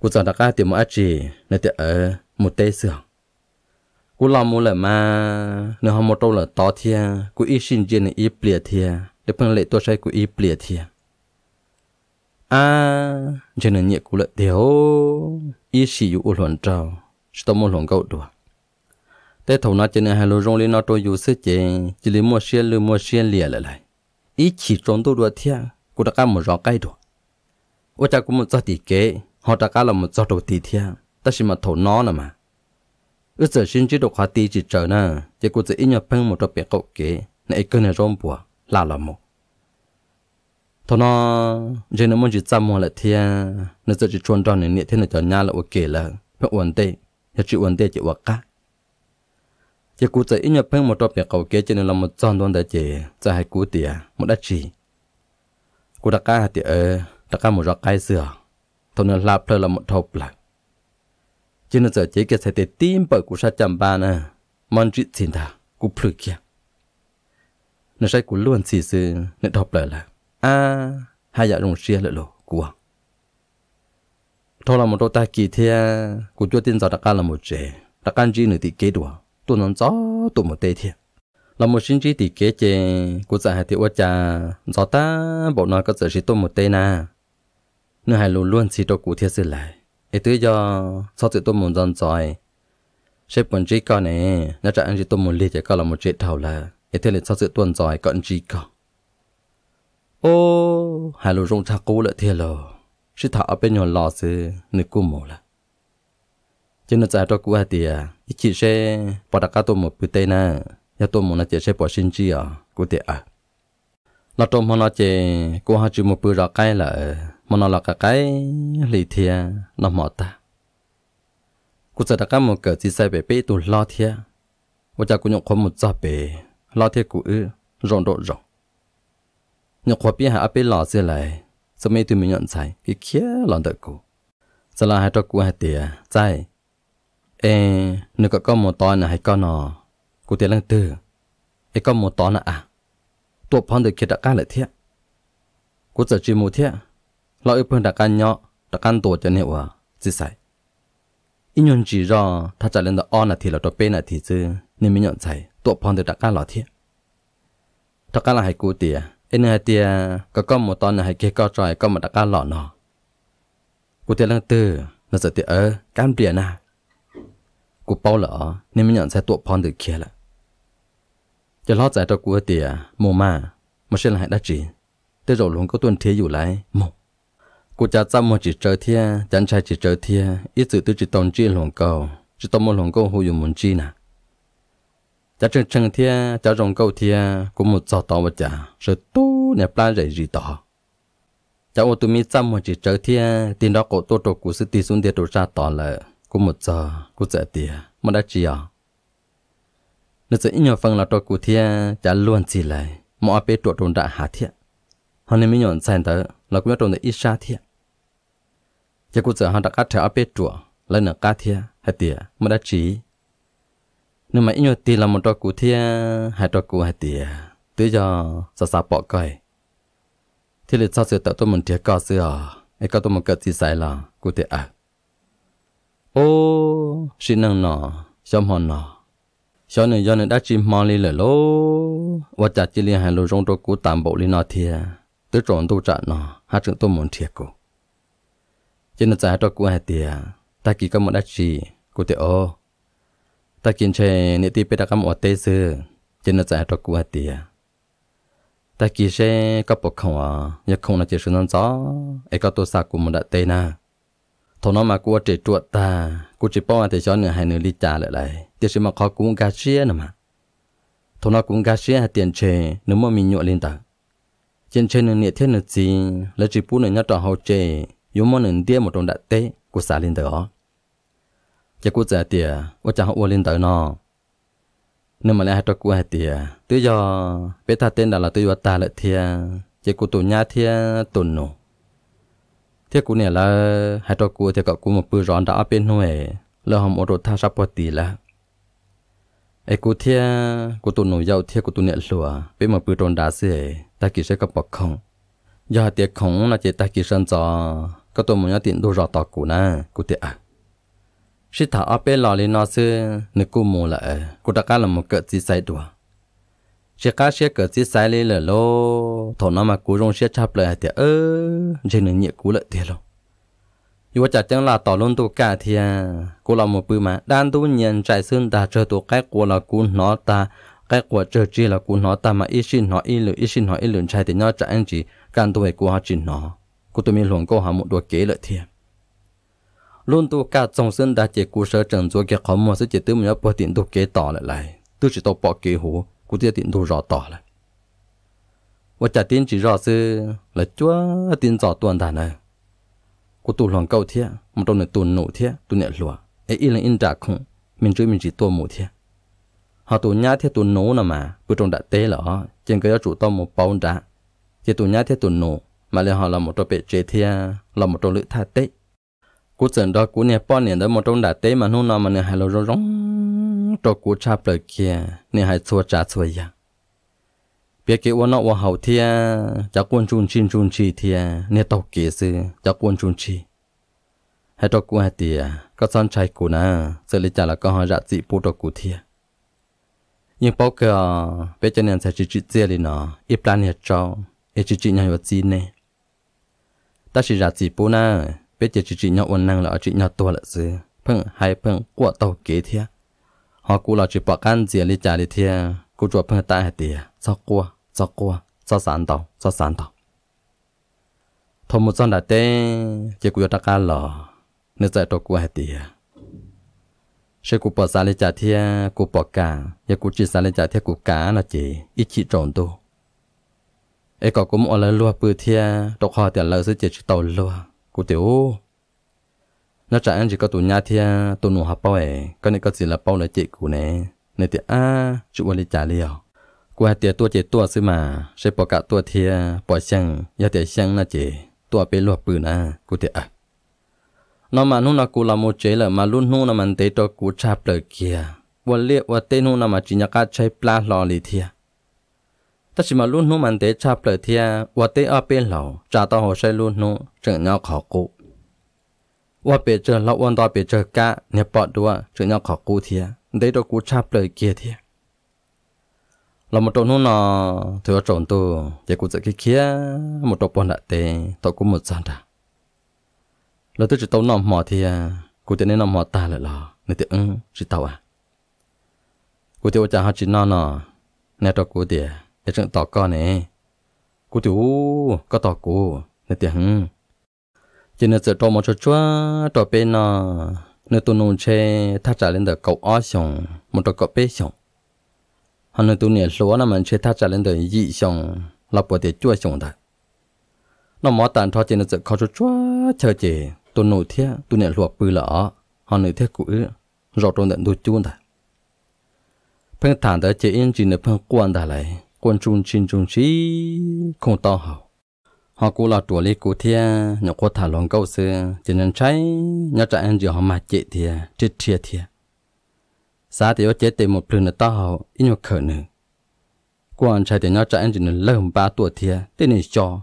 กูจะตะการเตียมันอาจีเนี่ยเตียเออมันเตเสือ cú làm mua là mà nếu họ một trâu là to thia cú ít sinh viên này ít bìa thia để phân lệ tôi sai cú ít bìa thia à cho nên nhiệt cú là thiếu ít sử dụng luận trào tôi muốn luận câu đùa thế thầu nó cho nên hai lô rong lên nó tôi dùng sức chế chỉ lấy mua xe lưu mua xe lìa lại lại ít chỉ trốn tôi đùa thia cú đã cam một rõ cái đùa ôi cha cũng một gia tỷ kế họ đã cả là một gia đầu tỷ thia ta chỉ mà thầu nó là mà ước giờ xin chỉ độc hóa tí chỉ chờ nè chỉ cô chỉ in nhập phăng một trò bé cậu kế này cơn này rôm bùa là là một thôi nó giờ nó muốn chỉ chăm mua lại thia nó giờ chỉ chuồn tròn này nhẹ thế này cho nhà là ok là phải ổn tê giờ chỉ ổn tê chỉ ổn cả chỉ cô chỉ in nhập phăng một trò bé cậu kế cho nên là một tròn đoan đại chỉ cho hai cú tỉa một đất chỉ cô đặt cá hạt ơi, đặt cá một rọ cái sửa thôi nó lạp là một thộp lại chứ nó giờ chế cái sẽ tết tìm bởi của sa chăm bàn à, mòn chuyện xin ta cũng phơi kia nó sẽ cũng luôn xì xư, nó đọc lại là à hai dạ rồng xia lợi lộ của thôi là một đồ ta kỳ thea của chúa tin giáo đặc là một trẻ đặc can gì nửa thì kế đùa tôi nói gió tụi một tê thiệt là một sinh trí thì kế chế, của dạ hai thì ô cha gió ta bộ nói có giờ chỉ tôi một tê na nó hai luôn luôn xì đồ cụ thiệt sự lại ý tứ do sau tự tôi muốn dọn rồi sếp muốn chỉ có này nó trả anh chỉ tôi muốn liệt cho có là một chuyện thầu là ý thế là sau tự tuần rồi còn chỉ có ô hai lô rong cha cũ là thiệt rồi sự thảo ở bên nhỏ lò sư nữ cô mồ là cho nên giải cho cô hai tiề ít chỉ sẽ bỏ đặt cả tôi một bữa tê na ya tôi muốn là chỉ sẽ bỏ xin chi à cô tiề à là tôi muốn là chỉ cô hai chỉ một bữa ra cái là mà nó là cả cái lì thìa nó mỏ ta cụ sẽ đặt các một cỡ chỉ sai bể bể tụ lo thìa và cha cụ nhộng khoa một giọt bể lo thìa cụ ư rộn độ rộn nhộng khoa bia hai áp bể lò xe lại sớm mấy tụi mình nhận sai cái kia lòn được cụ sẽ là hai trò cụ hai tìa sai ê nếu có con một to là hai con nó cụ tiền lăng từ ê con một to là à tụi phong được kia đặt cá lại thiệt cụ giờ chỉ một thiệt เราอีเพิ่งตะการเนาะตะการตัวจะเนี่ยวะจิใสอินยนจีรอถ้าจะเล่นตัวอ่อนนาทีเราตัวเป็นนาทีซื้อนี่ไม่ยอมใส่ตัวพอนเดตะการหล่อเทียตะกันละให้กูเตียเอ็นเฮเตียก็ก้มตอนให้เกก็จอยก็มาตะการหล่อเนาะกูเตียเรื่องตื้อมาสติเออการเปลี่ยนนะ กูเป้าเหรอนี่ไม่ยอมใส่ตัวพอนเดเคียร์ละจะรอดใจตัวกูเตียโมมาไม่ใช่หละให้ได้จีแต่เราหลงก็ตัวเทียอยู่หลายโมกูจะจำมันจีเจอเทียจันชายจีเจอเทียอีสุดตัวจีตองจีหลงเก่าจีตองมันหลงเก่าหูอยู่มุนจีนะจะเชิงเชิงเทียจะรงเก่าเทียกูมุดจอตองว่าจะสุดตู้เนี่ยปลาใหญ่จีต่อจะอุตุมีจำมันจีเจอเทียตีนดอกโกตัวตัวกูสติสุนเดียตัวชาต่อเลยกูมุดจอกูเจอเทียมันได้จีอ่ะนึกจะอินยอฟังเราตัวกูเทียจะล้วนจีเลยมอไปตัวตรงด่าหาเทียฮันนี่ไม่หย่อนใจเต๋อเราก็ไม่ตรงในอิชาเทีย chắc cũng giờ họ đã cắt theo áp chùa lấy nửa cá thia hay tỉa mà đã chỉ nhưng mà ít nhiều tì là một trò cụ thia hai trò cụ hay tỉa tự do sao sao bỏ coi thì lịch sau sự tạo tôi mình tỉa cò sửa ai có tôi một cái gì sai là cụ tỉa à ô xin năng nọ xong hòn nọ cho nên do nên đã chỉ mò li lửa lô và chặt chỉ li hai lô rong trò cụ tạm bộ li nọ thia tứ trộn tu trả nọ hát chữ tôi một thiệt cụ chỉ nó trả cho cô hai tiền ta kỳ có một đất gì cô tiệt ô ta kiên chế nị ti bê ta cam ở tê sư chỉ nó trả cho cô hai tiền ta kỳ sẽ có bộ không à nhớ không là chỉ số nón gió ấy có tôi sạc của một đất tê na thằng nó mà cô chỉ chuột ta cô chỉ bao thì cho nhà hai nữ ly trả lại lại tiếc mà khó cũng gà chia nè mà thằng nó cũng gà chia tiền chế nếu mà mình nhọ lên ta trên trên nị thiên nị gì lấy chỉ bút nị nhớ trò hậu chế một của chắc sẽ linh mà 有么能点么中的对，我啥领导？结果在的，我讲我领导呢，那么来还着过还的，对呀，别他点的了，对我打了天，结果都伢天都弄。thế cũ này là hai trò cũ thì cậu cũ một bữa rón đã ở bên nuôi là hầm ô tô tha sắp bớt tí là ai cũ thì cũ tụi nổi giàu thì cũ tụi nhẹ lùa bên một bữa rón đã xề ta kỳ sẽ gặp bọc không giờ tiệc không là chỉ ta kỳ sân gió ก็ตัวมันติดดูรอต่อกูนะกูเตะชิถาเอาไปหล่อเลยนอซื้อนึกกูมูละเออกูตะการละมันเกิดจีไซตัวเชื่อก้าเชื่อเกิดจีไซเลยเหรอโลถอนน้ำมากูรงเชื่อชับเลยเตะเออเจนึงเนี่ยกูละเตะโลอยู่ว่าจัดจังลาต่อลุ่นตัวกาเทียกูเราหมดปืนมาด้านตู้เย็นใจซึ่งตาเจอตัวแก้กลัวเรากูหนอตา cái quả chơi chi là cú nó ta mà ít xin nó ít lửa ít xin nó ít lửa chạy thì nó chạy anh chỉ càng tuổi của họ chỉ nó cô tôi mình luôn cô hàm một đôi kế lợi thiệt luôn tu cả trong sân đã chỉ cú sở trần chúa kia khó mua sẽ chỉ tư mình bỏ tiền tu kế tỏ lại lại tôi chỉ tao bỏ kế hú cú tiêu tiền tu rõ tỏ lại và trả tiền chỉ rõ sư là chúa tiền rõ tuần đàn này cú tôi lòng câu thiệt một đôi này tu nụ thiệt tu nhẹ lúa ấy in là in trả không mình chơi mình chỉ tu mù thiệt họ tu nhá thiệt tu nụ nè mà bữa trong đã tế là trên cái chủ tao một bao trả chỉ tu nhá thiệt tu nụ mà liền họ là một trò bể chế thia là một trò lữ tha tế cú chân đó cú nè bọn nè đó một trò đã tế mà nô nó mà nè hai lô rong rong trò cú cha bờ kia nè hai chua cha chua ya biết cái uo nó uo hậu thia chắc quân chun chin chun chi thia nè tàu kia sư chắc quân chun chi hai trò cú hai tia có son chai cú na xử lý trả là có hoa dạ dị bù trò cú thia nhưng bao giờ bây giờ nên sẽ chỉ chỉ chơi đi nó ít plan hết trâu ít chỉ chỉ nhau vào gì nè ta chỉ ra chỉ bố na biết chỉ chỉ nhau ổn năng là chỉ nhau tua là gì phăng hai phăng quạ tàu kế thế họ cũ là chỉ bỏ can gì lý trả đi thế cũ chuột phăng ta hạt tiền sao qua sao qua sao sản tàu sao sản tàu thông một son đã tê chỉ cũ ta can lò nên giải tàu cũ hạt tiền sẽ cũ bỏ xa đi trả thế cũ bỏ cả giờ cũ chỉ xa đi trả thế cũ cả là chỉ ít chỉ trộn tôi ไอ้กกุมอลลัวปืเทีย ตกคอเตียนเลซื้อเจ็ดตัวลัว กูเตียวนอกจากอันจีก็ตุนยาเทีย ตุนหนูฮับเป้ก็นี่ก็สิละเป้าเลยเจ็ดกูเน่ในเตียอ้าจุวันลิจ่าเลียวกูหาเตียตัวเจ็ดตัวซื้อมา ใช้ปอกะตัวเทียปล่อยเชียงยาเตียเชียงน่าเจ ตัวไปลัวปืนนะกูเตียอ่ะนอมานุ่นกกูละโมเจลมาลุ่นนู่นมันเตตัวกูชาเปลือกเกียวันเลียว่าเตนุ่นมาจิากาใช้ปลาหล่อลิเทีย ta chỉ mà luôn nu mình để chạp lời thia và tế ở bên lầu cha ta hồ sơ luôn nu trưởng nhau khó cụ và bề chờ lão quan tao bề chờ cả nhà bỏ đùa trưởng nhau khó cụ thia để cho cụ chạp lời kia thia là một chỗ nu nọ thừa ở chỗ tu chỉ cụ tự kia kia một chỗ bọn đại tế tao cũng một gian đã là tôi chỉ tao nằm mò thia cụ tự nên nằm mò ta lại lò nên tự ứng chỉ tao à cụ tự ở nhà họ chỉ nọ nọ nè tao cụ địa để trận tỏ con nè cô chú có tỏ cô nè tiếng chỉ nên sửa trộm một chút chút trộm bên nọ nên tôi nôn chê thắt trả lên được cậu ó xong một trò cậu bé xong hắn tôi nhảy số là mình chê thắt lên được dị xong là bỏ tiền chua xong thật nó mỏ tàn cho chỉ nên sửa khó chút chút chờ tôi nổi thế tôi nhảy lụa bự lỡ hắn nổi thế cũ rồi trộn tận tôi chuôn thật เพิ่งถามแต่เจียนจีนเพิ่งกวนได้เลย quân trung chinh trung chi không to hậu họ cũng là tuổi lê cụ thia nhỏ cô thả lòng câu xưa chỉ nên trái nhớ trả anh giờ họ mà chết thia chết thia thia xa thì có chết tìm một lần to hậu ít nhỏ khởi nữa quan trai thì nhớ trả anh chỉ nên lớn ba tuổi thia tên này cho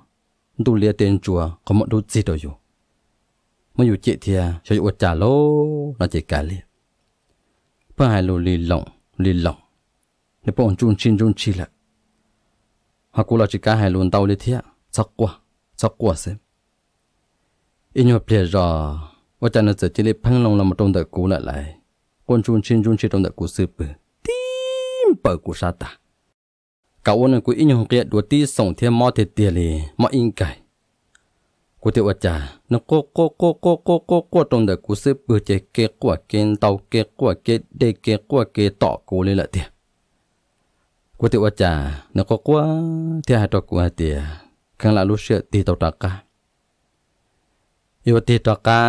đủ lia tên chùa có một đủ gì đâu dù mà dù chết thia cho dù trả lô là chỉ cả lia phải hai lô lì lỏng lì lỏng để bọn chung chinh chung chi lại hakula chika hai lun tau li thia chakwa chakwa se inyo ple ra wa chana che chile phang long lam tong da ku la lai kon chun chin chun chi tong da ku tim pa ku sa ta ka won ku inyo kia du ti song thia mo te te le mo in kai ku te wa cha no ko ko ko ko ko ko ko tong da ku se che ke kwa ken tau ke kwa ke de ke kwa ke to ku le la กูติวจานักกว่าเทียหาตกว่าเตียข้างหลังรู้เสียตีตตากะอยู่ตีตากะ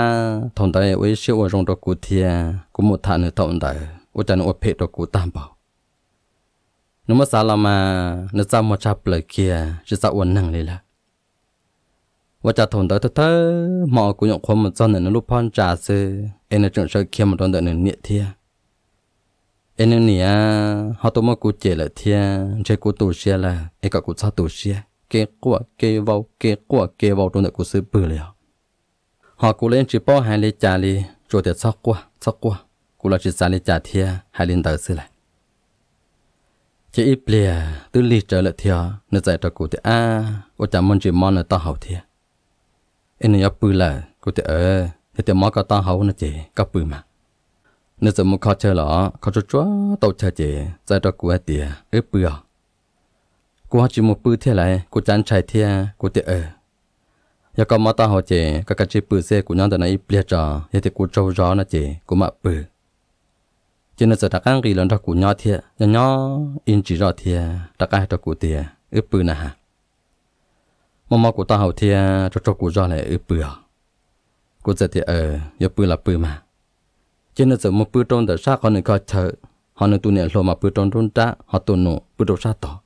ทนได้ไว้เชื่อว่ารงตกูเทียกูมุทานทนได้อาจันอุเพตกูตามเปล่านมสาลามานจามชาเปลือเกียจะสะวันนั่งเลยละว่าจะทนได้เถอะหมอกูยกความมันจนในนรูปพอจ่าซื้อเอ็นจังเชเขียมตอนเดินเนี่ยเทีย nên nia họ tụi mày cú chơi là thia chơi cú tổ xe là ai cả cú sao tổ xe kê quả kê vào kê quả kê vào trong đó cú sư bự liền họ cú lên chỉ bỏ hai lê trả lê chỗ để sao qua sao qua cú là chỉ trả lê trả thia hai lên tờ sư lại chỉ ít bìa từ lì trở lại thia nó dạy cho cụ thì a cú chả muốn chỉ mong là tao hậu thia nên nia bự là cụ thì ờ thì thì mong cái tao hậu nó chỉ có bự mà nếu sớm muốn khó chơi lọ khó chơi chúa tàu chơi chị ra đó của tiề ướp bừa cô chỉ một bữa thế này cô chán chạy thế cô tiề ờ giờ có mà ta họ chị các cái chị bữa xe của nhau từ này bịa trò giờ thì cô trâu rõ là chị cô mà bữa cho nên giờ đã căng kỳ lần đó của nhau thế nhỏ nhỏ in chỉ rõ thế đã căng đó của tiề ướp bừa nè mà mà của ta họ thế trâu trâu của rõ này ướp bừa cô giờ thì ờ giờ bữa là bữa mà cho nên giờ một bữa trốn đã sát họ nên coi chờ họ nên tu niệm lo mà bữa trốn trốn trả họ tu nụ bữa trôn sát tỏ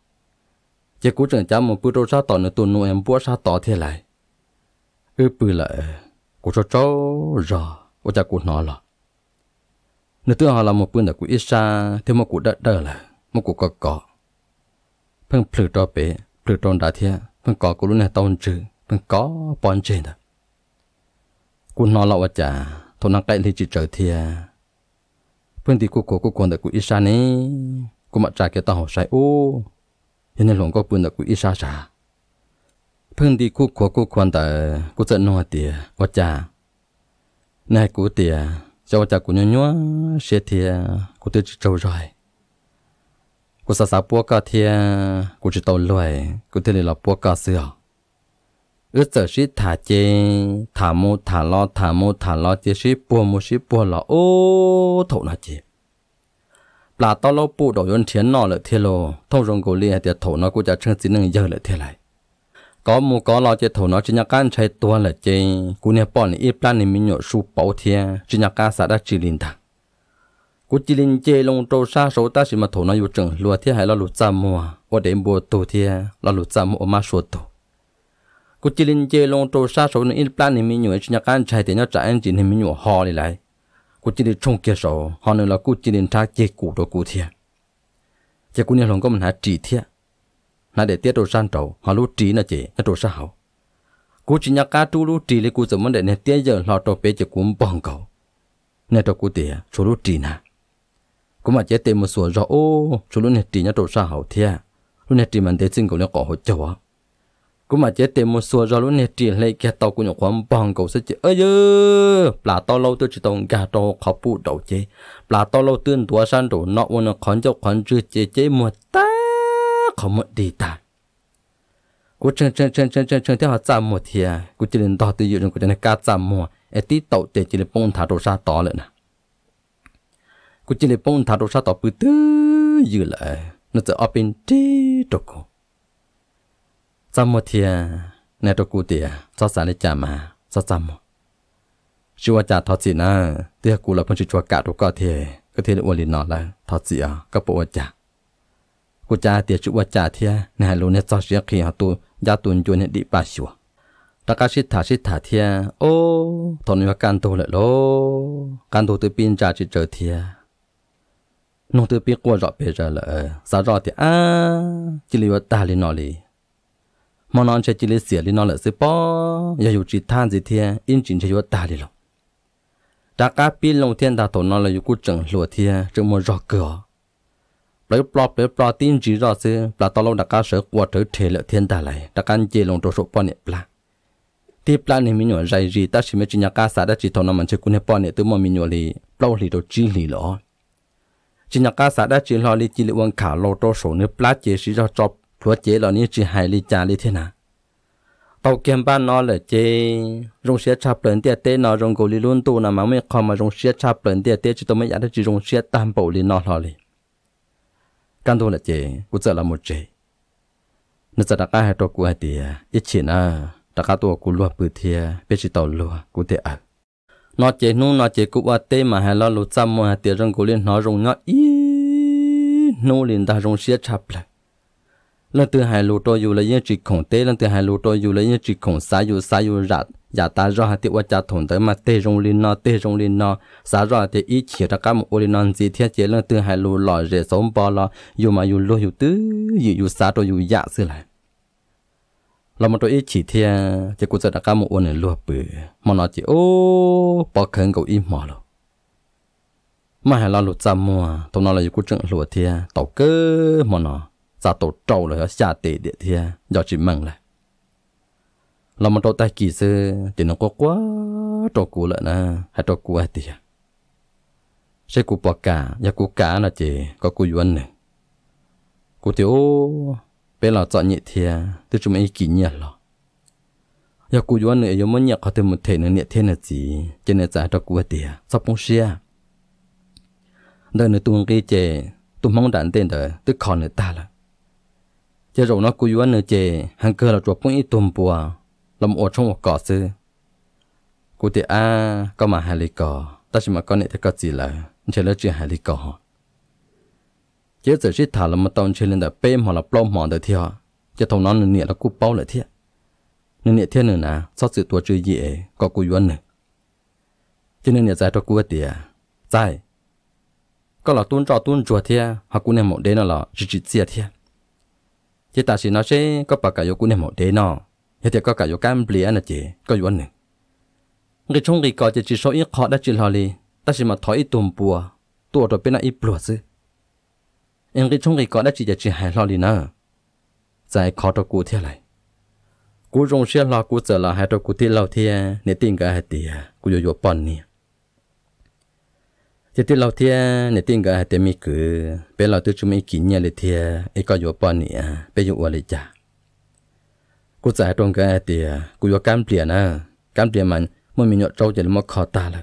chỉ cú trưởng chấm một bữa trôn sát tỏ nên tu nụ em bữa sát tỏ thế lại ư bữa là, cú cho cháu rõ cú cha cú nói là nữa thứ họ là một bữa đã cú ít xa thì một cú đã đỡ là một cú có có phân phử cho bé phử trôn đã thế phân có cú luôn này tông trừ phân có bón trên đó cú nói là cha thôn năng đại lý chỉ trở thìa phương thì cô cô cô còn được cô Isa xa nè cô mặt trà kia tao học sai ô hiện nay lòng có buồn được cô Isa xa phương thì cô cô cô còn được cô giận nó tìa quá cha này cô tìa cho cha cô nhớ nhớ sẽ thìa cô tự chịu trâu rồi cô sa sa bua cả thìa cô chỉ tàu lười cô tự là bua cả sữa ước giờ sĩ thả chê thả mô thả lo thả mô thả lo chê sĩ bùa mô sĩ bùa lo ô thổ nó chê là to lo bù đồ yôn chiến nọ lợi thế lô thông rồng cổ lia tiệt thổ nó cũng จะ chân xin nâng giờ lợi thế lại có mù có lo chê thổ nó chỉ nhạc can chạy tua lợi chê cú nè bọn ít plan nè mình nhộ su bảo thia chỉ nhạc can xã đã chỉ linh thằng cú chỉ linh chê lông trâu sa số ta chỉ mà thổ nó yêu chừng lùa thế hay là lụt ra mùa và đến bùa tổ thia là lụt ra mùa mà số tổ กูจิลินเจลงตัวซาสูนอินปลานี่มีอยู่ในชนการใช้แต่เนาะจ่ายจริงมีอยู่หอเลยไรกูจิลินชงเกียร์โซหอนึงเรากูจิลินทักเจกูตัวกูเทียเจกูเนี่ยหลงก็มันหาจีเทียน่าเด็ดเตี้ยตัวสั้นโตหอรู้จีนะเจน่าตัวซาเหากูจินยากาตูรู้จีเลยกูสมมันเด็ดเนี่ยเตี้ยเยอะหลอตัวเป๊ะเจกูมบองเก่าเนี่ยตัวกูเตี้ยชูรู้จีนะกูมาเจเต็มมาสวนรอโอ้ชูรู้เนี่ยจีน่าตัวซาเหาเทียรู้เนี่ยจีมันเตี้ยซึ่งกูเนี่ยก่อหัวเจ้า cũng mà chế tiền một số rồi luôn nè tiền lấy cái tàu của nhà khoan bằng cầu sẽ chế ơi là tàu lâu tôi chỉ tông gà tàu khó phụ đầu chế là tàu lâu tương đua sang đồ nọ quân nó khoan cho khoan chưa chế chế một ta không một đi ta cú chân chân chân chân chân chân theo họ chạm một thì à? cú chỉ lên đo tự dụng của chân cá chạm một ấy tí tàu để chỉ lên bông thả đồ sa to lại nè à? cú chỉ lên bông thả đồ sa to bự tư dữ lại nó sẽ ở bên tí đồ cô จำมเทียในตกูเตียสอสานิจามาสอจำชัวจ่าทอดสีนาเตียกูลาพันชัวกะตุก็เทก็เทนอวลินนอละทอสีอ่ะก็ปวดจ่ากูจ่าเตียชัวจ่าเทียในลูเนจอเสียขี้หาตัวยาตุนจวนเนดิปาชัวตะกาชิตถาชิตถาเทียโอ้ทอนยว่าการตัวเลยโอการตัวตัวปีนจ่าจิตเจอเทียนงตัวปีกัวรอเปเจอเลยสารอเทียอ่าจิลิวตาลินนอลี mà nó chơi chỉ lấy xỉa đi nó là sẽ bò, giờ dù chỉ than gì thế in chỉ chơi vô ta đi rồi đã cá pin lồng thiên đa tổ nó là dù cú chừng lùa thế chừng muốn rõ cửa lấy plot lấy plot tin chỉ rõ xí, là tao lâu đã cá sợ qua trở thể lợi thiên đa lại đã cá chơi lồng tổ số bò nhiêu plot Tiếp plan này mình nhớ dạy gì ta chỉ mới chỉ nhà cá xã đã chỉ thằng nó mình chơi cún hết bò nhiêu từ mà mình nhớ thì plot thì đồ chỉ lì lọ chỉ nhà cá xã đã chỉ lo lì chỉ lì uống khả lâu tổ số nữa plot chỉ chỉ cho cho lúa chế là những chỉ hài li trà li thế nào tàu kiếm ba nó là chế rong xe chạp lên tiệt tế nó rong cổ li luôn tu mà mới khó mà rong xe chạp lên tiệt tế chứ tôi mới giải được chỉ rong xe tam bộ li nó lo li căn là chế cũng giờ là một chế nó giờ đã cái hai trò của hai ít chỉ na đã cái tổ của lúa bự thiệt biết chỉ tàu lúa của tiệt à nó chế nu nó chế cũng qua tế mà hai lo lúa trăm mà tiệt rong cổ li nó rong nhỏ ít nu liền ta rong xe chạp lên lần thứ hai lô trôi dù lấy những chỉ khổng tế lần thứ hai lô trôi dù lấy những chỉ khổng xá dù xá dù rạt giả ta rõ hạt tiêu cha thôn tới mà tê rong linh nó tê rong linh nó xá rõ hạt tiêu ý chỉ ra các một lên non gì thiết chế lần thứ hai lô lò rễ sống bò lò dù mà dù lô dù tứ dù dù xá trôi dù dạ xưa lại là một ý chỉ thia chỉ cũng sẽ đặt cả một ôn này lúa bự mà nó chỉ ô bỏ khẩn cầu im mò lô mà hà là lụt ra mùa tông nó là cũng chẳng lúa thia tàu cơ mà nó sa tổ trâu là xa tệ địa thì do chỉ măng là là một trâu tay kỳ sư thì nó có quá trâu cú lại nè hay trâu cú ai thì à? sẽ cú bỏ cả nhà cú cả là chỉ có cú yuan nè cú thiếu bé là chọn nhị thì thì chúng mấy kỳ nhiệt rồi nhà cú yuan nè yếu muốn nhạc có thể một thể nữa nhẹ thế là gì cho nên giải trâu cú ai thì à? sắp không xia đời nữa tuồng cái chè tôi mong đạn tên đời tôi còn người ta là chế rồi nó cú yuan nữa chè hàng cơ là chuột cũng ít tùm bùa làm ổ trong một cỏ sư cú thì a có mà hà lì cỏ ta chỉ mà con này thì có gì là chế là chuyện hà lì cỏ chế giờ chỉ thả làm một tông chế lên đợt bê mà là plom mòn đợt thiệt chế thằng nó nửa nè là cú bao lại thiệt nửa nè thiệt nữa nà sau sự tua chơi gì có cú yuan nữa cho nửa nè giải cho cú tiệt giải có là tuôn trò tuôn chùa thiệt hoặc cú này một đêm là chỉ chỉ thiệt จตาสินาเชก็ปากกายกุเนมดเดนอเฮตก็กายกันเปลี่ยนนะเจก็อยู่อันหนึ่งกระชงกีกอจะจีโซอีขอได้จีฮอลีตาสิมาถอยตุ่มปัวตัวตัวเป็นอีปลวซึเองกระชงกีกอด้จีจะจีหายฮอลีนะใจขอตัวกูเท่าไรกูรงเชื่อรอกูเจอรอให้ตัวกูที่เราเทียในติงกาเฮตียกูอยู่อยู่ปอนเนี่ยจะที่เราเทียในติงก็เตมีคือเป็นเราตัวชุมไอกินเนี่ยเลยเทียไอ้ก็อยู่ปอนเนี่ยเป็นอยู่อะไรจ้ะกูจ่ายตรงกันเตียกูอยู่การเปลี่ยนนะ การเปลี่ยนมันมันมีเนาอเจ้าจะมาคอตาเลย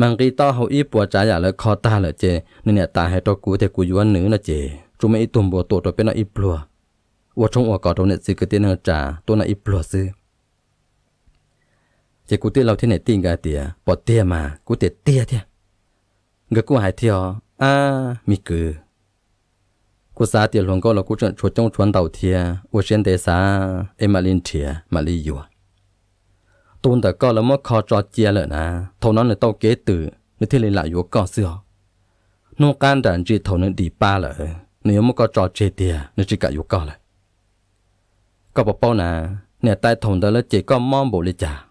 มันกีต่อเขาอีปัวจ่ายอย่าเลยคอตาเลยเจนี่เนี่ยตาให้ตัวกูแต่กูอยู่วันหนึ่งนะเจชุมไอตุ่มบัวตัวตัวเป็นอีปลัววัวชงอวกอดตรงเนี่ยซื้อกระเตียนจ่าตัวน่ะอีปลัวซื้อเจกูเตี้ยเราที่ไหนติงกันเตียปอดเตี้ยมากูเตี้ยเตี้ยเตี้ย người cô hải thiều à mi cử cô xã tiền luôn có là cô chọn chỗ trong chuột đầu thiệt ô trên đề xã em mà lên thiệt mà đi dùa tôn tờ có là mất khó trò chia lợn à thầu nó là tao kế tử nó thiên lên lại yêu có xưa nó can đàn chị thầu nó đi ba lợ nếu mà có trò chơi tiệt nó chỉ cả yêu có lại có bảo bao nè nè tai thầu đó là chỉ có mong bộ lý trả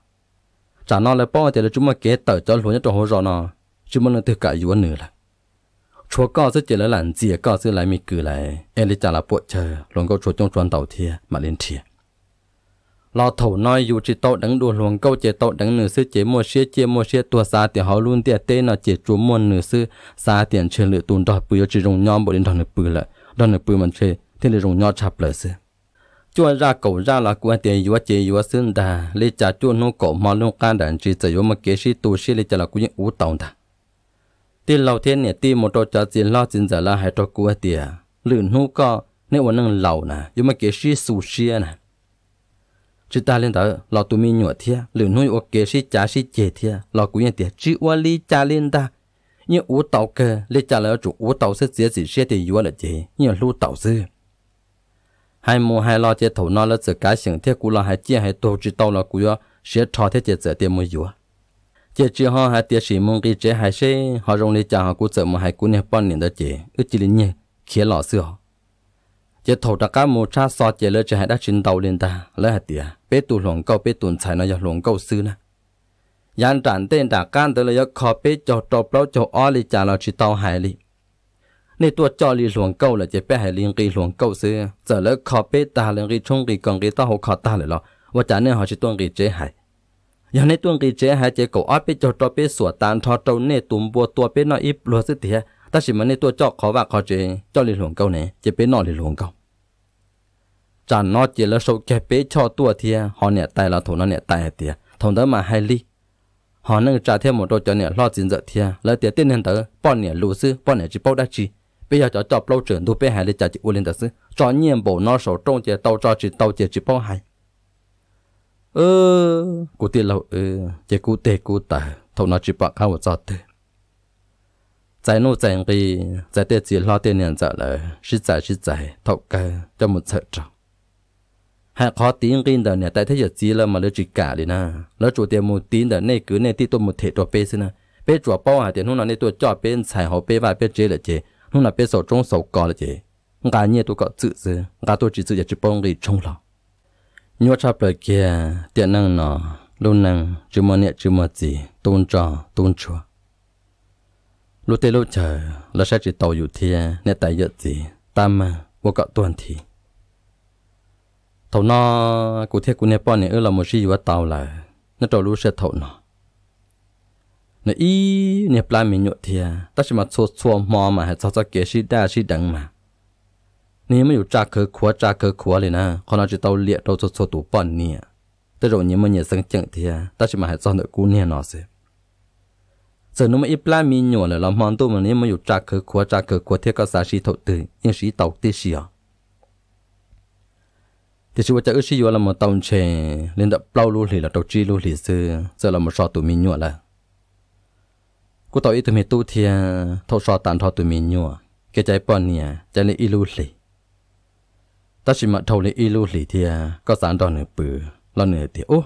trả nó là bao thì là chúng mà kế tờ cho luôn nhất trong hồ rồi nó chú muốn tự cả yuan nữa là chúa có sẽ chỉ là làm gì có sẽ lại mi cử lại em đi trả là bộ chờ luôn câu chúa trong toàn tàu thia mà lên thia lo thầu nói dù chỉ tàu đắng đùa luôn câu chỉ tàu đắng nửa sư chỉ mua xe chỉ mua xe tua xa tiền họ luôn tiệt tê nó chỉ chúa mua nửa sư xa tiền chơi lựa tuôn đòi bự chỉ dùng nhom bộ điện thằng nửa bự lại đòn nửa bự mà chơi thế là dùng nhom chập lại sư chúa ra cầu ra là của tiền yếu chế yếu xương đà lấy trả chúa nô cổ mà luôn can đàn chỉ chỉ yếu mà kế sĩ tu sĩ lấy trả là của những ú tàu đà ตีเราเทียนเนี่ยตีมอตจอจินลอจินจะละให้ตกูเตียหรือนูก็ในวันนึงเหล่านะยูมาเกชีสูเชียนะจิตาเล่นเตอเราตัวมีหนวดเทียหรือนูโอเกชีจ้าชีเจเทียเรากูยังเตียจิวลีจ้าเล่นตาเนี่ยอูเต่าเกเลจ้าแล้วจูอูเต่าเสียเสียสิเชียเตียยัวละเจเนี่ยรู้เต่าซื้อให้มูให้รอเจถนอแล้วจะกายเสียงเทียกูรอให้เจียให้โตจิตเต่าเรากูยอเสียทอเทียเจเจเตียมูยัว chị chị họ hai tiếc gì mong cái chế hai xe họ rong lấy cha họ cố sợ mà hai cố này bao nhiêu đó chị ước chỉ linh nhé khía lọ xưa chị thầu đặc cá một cha so chị lấy chị hai đã chín đầu lên ta lấy hai tiệt bé tu lồng câu bé tuần chạy nó giờ lòng câu sư nè yan tràn tên đặc cá tới lấy khó bé cho trộp lão cho ó lấy cha nó chỉ tàu hai lì, nên tôi cho lì lồng câu là chị bé hai liên cái lồng câu xưa, giờ lấy khó bé ta liên cái chung cái còn cái tao họ khó ta lại lo và cha nên họ chỉ tuân cái chế hai ยังในตัวกีเจฮะเจกูอ้อไปจอดไปสวดตานทอเจ้าเนี่ยตุ่มบัวตัวเป็นนออิบรัวสิเถียแต่สิมันในตัวเจาะขอว่าขอเจเจ้าหลีหลวงเก่าเนี่ยจะเป็นนอหลีหลวงเก่าจานนอเจแล้วโซแกเป้ชอตัวเทียหอเนี่ยตายละถนเนี่ยตายเตียถงเดมาให้ลีหอนึ่งจ่าเทียหมดตัวเจ้าเนี่ยรอดจินเจเทียแล้วเตียเต้นเห็นเตอป้อนเนี่ยรู้ซื้อป้อนเนี่ยจีป้อได้จีไปอยากจะจับเปล่าเฉินดูไปหายเลยจ่าจีอุลินเตอซื้อจอเนี่ยบ่นอโซจงเจเตาจอจีเตาเจจีป้อหาย ơ ừ. cô tiết lâu ơ ừ, chế cú tê cú tà thâu nó chỉ bạc hao cho tê giải nô giải gì giải tê chỉ lo tê nhận giải là xí giải xí giải thâu cả cho một sợ trọng hạ khó tiếng kinh đời này tại thế giờ chỉ là mà lỡ chỉ cả đi na lỡ chủ tiền một tiếng đời này cứ này tí tôi một thể cho bê xí na bê chủ bao à tiền hôm nào này tôi cho bên xài họ bê và bê chế là chế hôm nà bê sổ trông sổ cò là chế ngà nhẹ tôi có chữ gì ngà tôi chỉ chữ là chỉ bông gì trông lòng ยอดชาเปลือกเก่เตียนั่งหนอลูนังจุมอเนี่ยจุมอจีตูนจอตูนชัวลูเตลูเจอแล้วใช้จิตโตอยู่เทียเนี่ยแต่เยอะจีตามมาว่าก็ตัวทีเท่านอกูเทียกูเนี่ยป้อนเนี่ยเออเราโมชีอยู่ว่าเตาลยนั่นเรารู้เสียเท่านอในอีเนี่ยปลายมีนดเทียแต่ชิมาชัวชัวมอมาให้ซาซาเกชิได้ชิดังมานี่มันอยู่จากคือขวจากคือขวเลยนะคนเราจะเตาเลี้ยเราจะโซตูปอนเนี่ยแต่เราเนี่ยมันเนี่ยสังเกตเทียแต่จะมาให้ซ้อนเด็กกูเนี่ยนอสิส่วนนู้นมันอีปลามีหนวดเลยเรามองตัวมันนี่มันอยู่จากคือขวจากคือขวเทียก็สาชีถอดตื่นยังสีเตาตีเสียแต่ชีวิตจะอึชิโยเรามาตองเชเล่นดับเปล่าลู่หลีเราตกจีลู่หลีซื้อเจอเรามาชอตัวมีหนวดละกูต่ออีตัวมีตู้เทียทอชอตันทอตัวมีหนวดแกใจปอนเนี่ยจะเลยอีลู่หลี ta chỉ mà thâu lấy y lưu lì thì có sản đòn nửa bự là nửa thì ô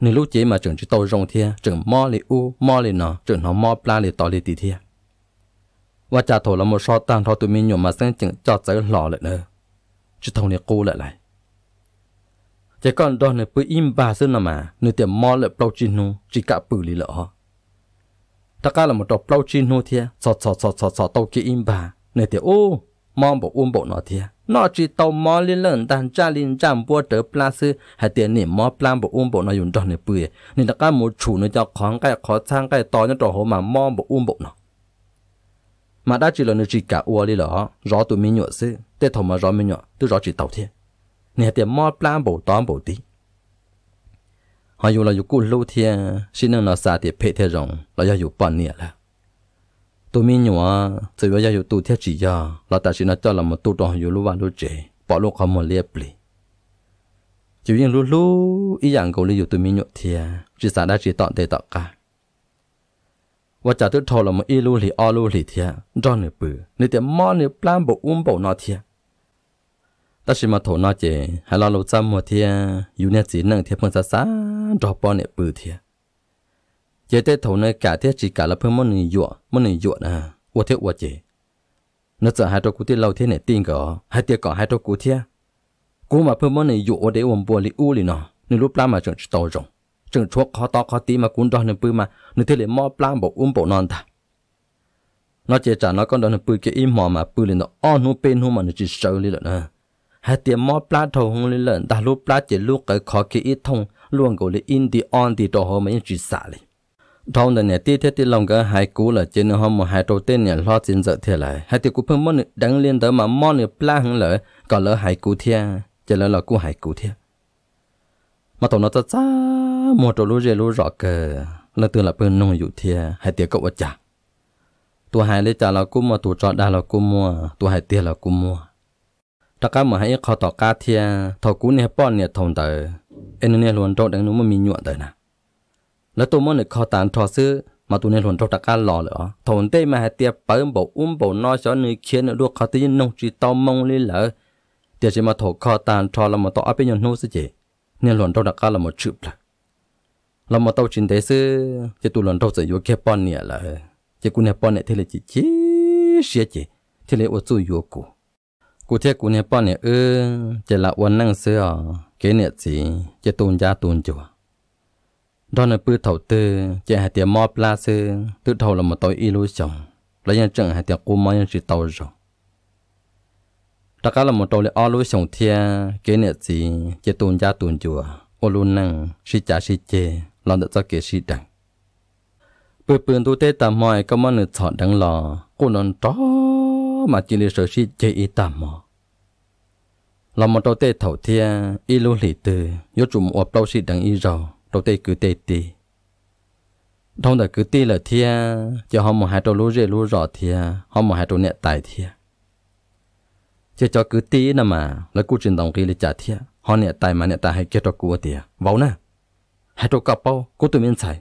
nửa lúc chế mà trưởng chỉ tàu rong thì trưởng mò lì u mò lì nọ, trưởng nó mò pla lì tò lì tì thì và cha thổ là một so tan thọ tụi mình nhổ mà sang trưởng cho tới lò lại nữa chỉ thâu này cô lại lại chỉ còn đòn nửa bự im ba xưa nào mà nửa tiệm mò lại bao chín nu chỉ cả bự lì lọ ta cả là một đọt bao chín nu thì sọt sọt sọt sọt sọt tàu kia im ba, nửa tiệm ô mò bộ uông bộ nọ thì nó chỉ tàu mò lên lên đàn cha lên chạm bùa trở plas hay tiền nỉ mò plan bộ um bộ nó dùng cho này bùi nên là các một chủ nó cho khoáng cái khó sang cái to nó trò hồ mà mò bộ um bộ nó mà đã chỉ là nó chỉ cả ua đi lọ rõ tụi mình nhựa xí tết thầm mà rõ mình nhựa tôi rõ chỉ tàu thiên nè tiền mò plan bộ to bộ tí họ dù là dù cú lâu thiên xin nó xả tiền phê thế rồng là do dù bọn nè là ตัวมีหนัวสืยว่าอยู่ตัวเทียจียาลาตาชินาเจ้าลำมาตัวตองอยู่รู้ว่ารู้เจปอลูกขโมยเรียบปลีจิวยังรู้รู้อีอย่างกูเลยอยู่ตัวมีหนัวเทียจตสาได้จีต่อเตต่อกาว่าจะตัวทอลำมาอีรู้หรืออ้อรู้หรือเทีย้อนหนื้อปืนเนื้อเตียมอเใื้อปลามบุอุ้มบุนอเทียเ但是嘛，ซ那节还老路怎么天，有那只能เ碰ื啥，อเทีย chế tế thầu nơi cả thế chỉ cả là phơi môn nỉ dụa môn nỉ dụa à ua thiết ua chế nó sợ hai trâu cú tiết lâu thế này tin gỡ hai tiết cỏ hai trâu cú thiết cú mà phơi môn nỉ dụa ua để uống bùa li u li nọ nên lúc la mà chẳng tàu rồng chẳng chuốc khó to khó tí mà cún đo nên bự mà nên thế liền mò plan bộ uống bộ non ta nó chế trả nó con đó nên bự cái im mò mà bự liền nó on nu bên nu mà nó chỉ sợ li lợn nè. hai tiết mò plan thầu hung li lợn ta lúc plan chế lúc cái khó cái ít thông luôn gọi là in đi on đi đồ hồ mà chỉ xả liền trong đó nhà ti thế thì lòng cái hai cú là trên hôm một hai đầu tiên nhà lo tiền giờ thiệt lại hai ti cú phương món đang liên tới mà món này pla hăng lợi còn lỡ hai cú thiệt chỉ lỡ là cú hai cú thiệt mà tụi nó ta cha một trâu lúa dễ lúa rõ cơ là từ là bên nông dụ thiệt hai ti cậu vật chả tụi hai lấy chả là cú mà tụi trọ đa là cú mua tụi hai tiền là cú mua tất cả mà hãy khó tỏ cá thiệt thầu cú này bọn này thòng tờ em nên luôn trong đang nó mà mình nhuận tới nè แล้วตัวมันเนี่ยขอตานทอซื้อมาตัวในีหลนทศตะการหล่อเลยอ๋อถนเต้มาเตียเปิ้มบอกอุ้มบอกน้อยชอนึกเขียนลวกคอตีนนงจีตอมงลิเหรอเตี๋ยวจะมาถกขอตานทอเรามาต่ออาเปยนนู้สิเจเนี่ยหลนทศตะกา์เรามาชืบละเรามาต่อจินเตซื้อจะตัวหลนทศอยู่แค่ป้อนเนี่ยเหรจะกูเนี่ยป้อนเนี่ยเทเลจิจีเสียเจเทเลอวดสู้อยู่กู กูเทียกูเนี่ยป้อนเนี่ยเออจะละวันนั่งเสื้อเกเนี่ยสิจะตูนยาตูนจัว đó là bư thầu tư chỉ hạt tiền mò pla sư tư thầu là một tội illusion lấy nhân trận hạt tiền cô mò nhân chỉ tàu rồi tất cả là một tội illusion thia kế nệ gì chỉ tuôn gia tuôn chùa ô luôn năng si trả si chê lòng được cho kế si đằng bư bươn tu tê tạm mọi có món được chọn đằng lò cô non đó mà chỉ là sợ si chê y tạm mọi là một tội tê thầu thia ilu lì tư yếu chùm ốp đâu si đằng y rồi đầu tê cứ tê tê thông là cứ tê là thia cho họ một hai trâu lúa rễ lúa rõ thia họ một hai trâu nhẹ tài thia chứ cho cứ tê nè mà lấy cú truyền đồng kia là trả thia họ nhẹ tài mà nhẹ tài hay kết cho cú thia vào nè hai trâu cặp bao cú tụi mình xài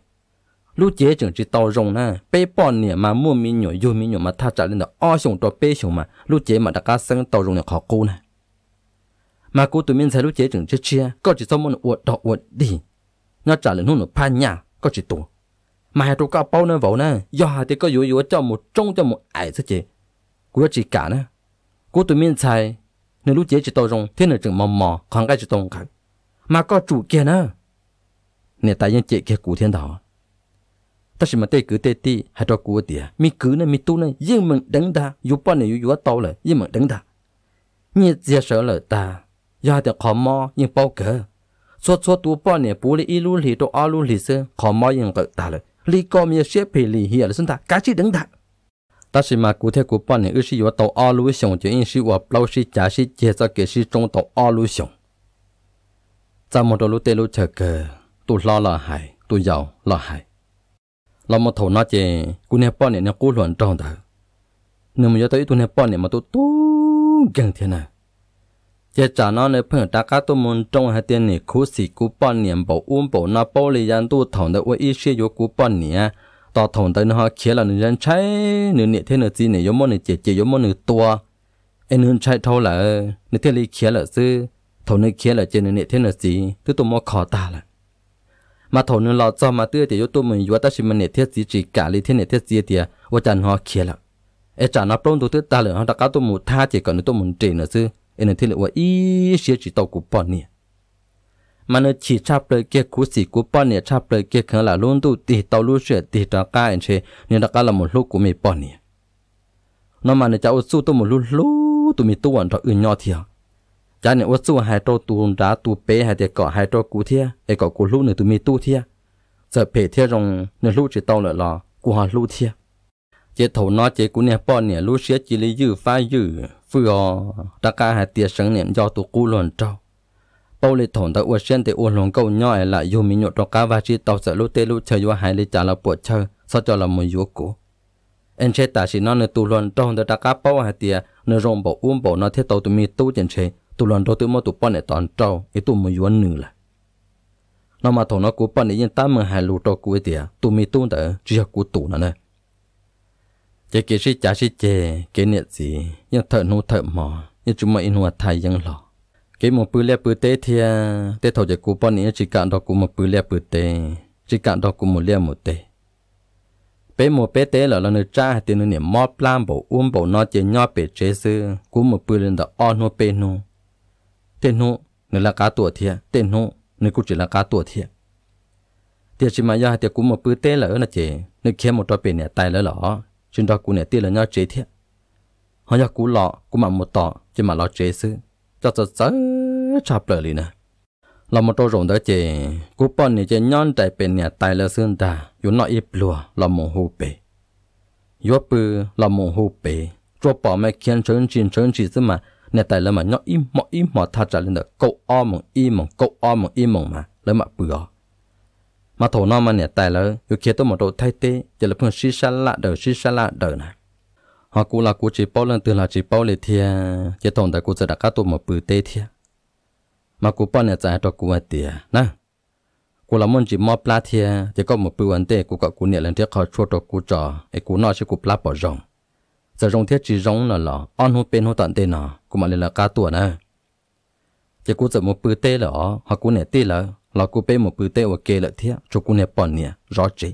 lúc chế chừng chỉ tàu rồng nè, bê bọn nè mà mua mi nhỏ vô mi nhỏ mà tha trả lên đó o sùng cho bê sùng mà lúc chế mà đã cá sân tàu rồng nè khó cú nè mà cú tụi mình xài lúc chế chừng chỉ chia có chỉ xong muốn uất đỏ uất đi nó trả lời nó pa nhà có chỉ tù mà hai trụ cao bao nè vỗ nè do hai thì có yếu yếu cho một trong cho một ải thế chị của chỉ cả nè của tụi mình xài nên lúc chết chỉ tàu rong thế này chừng mò mò còn cái chỉ tông cả mà có chủ kia nè nè tại những chết kia cụ thiên đạo, ta chỉ mà tê cứ tê ti hai trụ cụ tìa mi cứ nè mi tu nè yên mình đứng đà, yếu bao nè yếu yếu tàu lại yên mình đứng đà, nhiệt giờ sợ lời ta do thì khó mò nhưng bao cỡ suốt suốt tu bỏ nè bù lì ít lì đồ ao lu lì sơ khó mò yên cỡ ta lợ lì có miếng xếp bì lì hiền sân ta cá chỉ đứng đặt ta chỉ mà cụ thể cụ bọn này ước sĩ yếu tàu ao lu sống chỉ in sĩ hoặc lâu sĩ trả sĩ chế ra kế sĩ trong tàu ao lu sống ta một đồ lu tê lu chờ cờ tu lo là hại tu giàu là hại là một thầu nó chè cụ này bọn này nó cố luận trong đời nếu mà nhớ tới tu này bọn này mà tu tu gần thế à? จะจานอนเพื่อตากาตุมุนจงหเตียนคูสีกูปอนเนียมบอุ้มบนาโปลียันตูถงแต่วอีเชียยกูปอนเนียต่อถงเตนฮะเขียลนึ่งยันใช้หนึ่งเนี่ยเทนจีเนยมนเจเจยมนหนึตัว เอ็นนใช้ท่าไหเนเทลีเขียละซื้อถงเนเขียละเจนเนเทนจีตตัวมอขอตาละมาถงเนเราจอมาเตื้อเตียยตัมึงยวตชิมเนเทสีจีกาลีเทนเนเทจีเตียว่าจันฮะเขียละไอจานอปรุงตัวตื้อตาเหลืองตากาตุมุท่าเจก่อนตัวมุนเจนซื้อ nên thế là ว่าอีเสียจิตตกูปอนเนี่ยมันจีชาเปลเกี่ยกูสีกูปอนเนี่ยชาเปลเกี่ยขังละลุ่นตูตีตอลู่เสียตีตากาเองเชเนี่ยตากาละมุลูกกูไม่ปอนเนี่ยน้องมันจะอุสู้ตัวมุลูลูตัวมีตัวอันตัวอื่นยอเทียจ้าเนี่ยอุสู้หายตัวตูนดาตัวเป้หายเด็กเกาะหายตัวกูเทียไอเกาะกูลูกเนี่ยตัวมีตู้เทียจะเปเทียตรงเนี่ยลูกจิตตอเลยหรอกูหาลูกเทีย chế thầu nó chế cú nè bọn nè lú xế chỉ lý dư phá dư phư ọ ta ca hà tiệt sáng tụ cú luận trâu bao lệ thổn ta uất xuyên tệ uất lòng câu nhoi là dù mình nhộn trong cá và chỉ tàu sợ lú tê lú chơi vô hai lý trả là chơi sao cho là một vô cũ anh chế ta chỉ nó nơi tụ luận trâu ta ca bao hà tiệt nơi rồng bộ uống bộ nó thiết tàu tụ mi tu chân chế tụ luận trâu tụ mơ tụ bọn nè toàn trâu ý tụ một vô nữ là nó mà thổn nó bọn nè yên ta mừng hai lú trâu cú tiệt tụ mi tu đỡ chỉ cú tụ nó chế kỹ sĩ chả sĩ chè kế niệm gì nhưng thợ nô thợ mỏ nhưng chúng mày nuột thầy dân lọ kế một bự lẹ bự tế thì tế thầu cho cụ bọn này chỉ cả đó cụ một bự lẹ bự tế chỉ cả đó cụ một lẹ một tế bé một bé tế là là nơi cha thì nơi niệm mót plan bộ uống bộ nó chế nhọ bể chế sư cú một bự lên đó on nô bê nô tên nô người là cá tuổi thiệt tên nô người cụ chỉ là cá tuổi thiệt tiệt chỉ mà do tiệt cụ một bự tế là ở là chế nơi kia một trò bể này tài là lỏ chúng ta cũng nè tiền là nhau chế thiệt họ nhau cú lọ cú mà một tọ chứ mà lọ chế sư cho cho chớ chạp lời liền nè à. là một trâu rộng đó chế cú bọn này chế nhon tại bên nè tài là xương ta vốn nọ ít lùa là mồ hù bể yếu bự là mồ hù bể trâu bỏ mẹ kiên trơn chín trơn chỉ chứ mà nè tại là mà nhon im mọ im mọ tha trả lên được câu o mong im mong câu o mong im mong mà lấy mà bừa mà thổ nó mà nè tài lỡ yêu kia tôi một độ thay tê chỉ là phương xí xa lạ đời xí xa lạ đời này họ cũng là cũng chỉ bao lần từ là chỉ bao lệ thia chỉ tổng tại cũng sẽ đặt các tôi một bự tê thia mà cũng bao nè giải cho cũng tìa nè cũng là muốn chỉ mò pla thia chỉ có một bự vấn tê cũng có cũng nè lần tiếc họ chua cho cũng trò ấy cũng nói chỉ cũng pla bỏ rồng giờ rồng thiết chỉ rồng là lọ on hút bên hút tận tê nọ cũng mà là các tuổi nè chỉ cũng sẽ một bự tê lọ họ cũng nè tê lỡ là cô bé một bữa tê ở kia là thế cho cô này bòn nè rõ chứ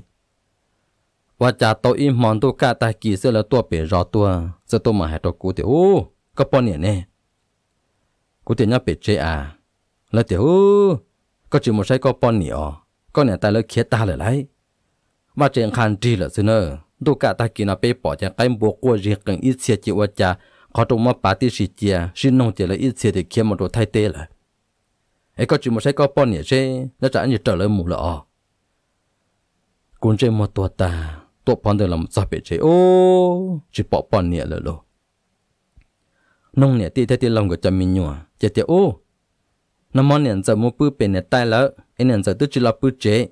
và cha tôi im mòn tôi cả tài kỳ sẽ là tôi bể rõ tôi sẽ tôi mà hãy tôi cô thì ô có bòn nè nè cô thì nhớ bể chế à là thì ô có chỉ một sai có bòn nè à có nè ta lấy khía ta lại lấy mà chuyện khăn gì là xin ơ tôi cả tài kỳ nó bể bỏ cho cái bộ của riêng cần ít xe chịu và cha ขาตรงมาปาติสิเจียชินนงเจริญอิเสียเด็กเขียมมาตัวไทยเตะเลย ấy có chuyện một sai có bọn nhỉ chứ nó trả như trở lại mù lọ cũng chơi một tòa ta tuột bọn được làm sao bị chế ô chỉ bỏ bọn nhỉ là lô nông nhỉ tì thế tì lòng của chăm mình nhua chế tiêu ô nó món nhỉ giờ mua bự bên nhỉ tay lỡ anh nhỉ giờ tức chỉ là bự chế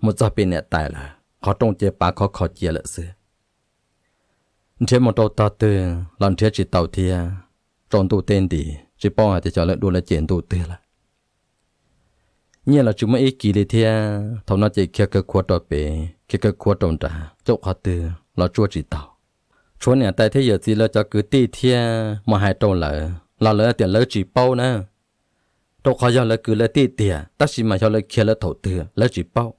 một giờ bên nhỉ tay lỡ, khó trông chơi ba khó khó chia lỡ xưa chơi một tòa ta từ lần chơi chỉ tàu thia tròn tụ tên đi chỉ bỏ hạt thì cho lợn đua là chuyện tụ tư là nhiên là chúng mới kỳ lệ thea thầu nó chỉ kia cơ quan trọng bể kia cơ quan trọng trả chỗ họ từ là chúa chỉ tàu chúa nhà tại thế giờ gì là cho cứ tì thea mà hai trọng là là lỡ tiền lỡ chỉ bao nè, chỗ họ giờ là cứ lỡ tì tìa ta chỉ mà cho là kia lỡ thầu từ lỡ chỉ bao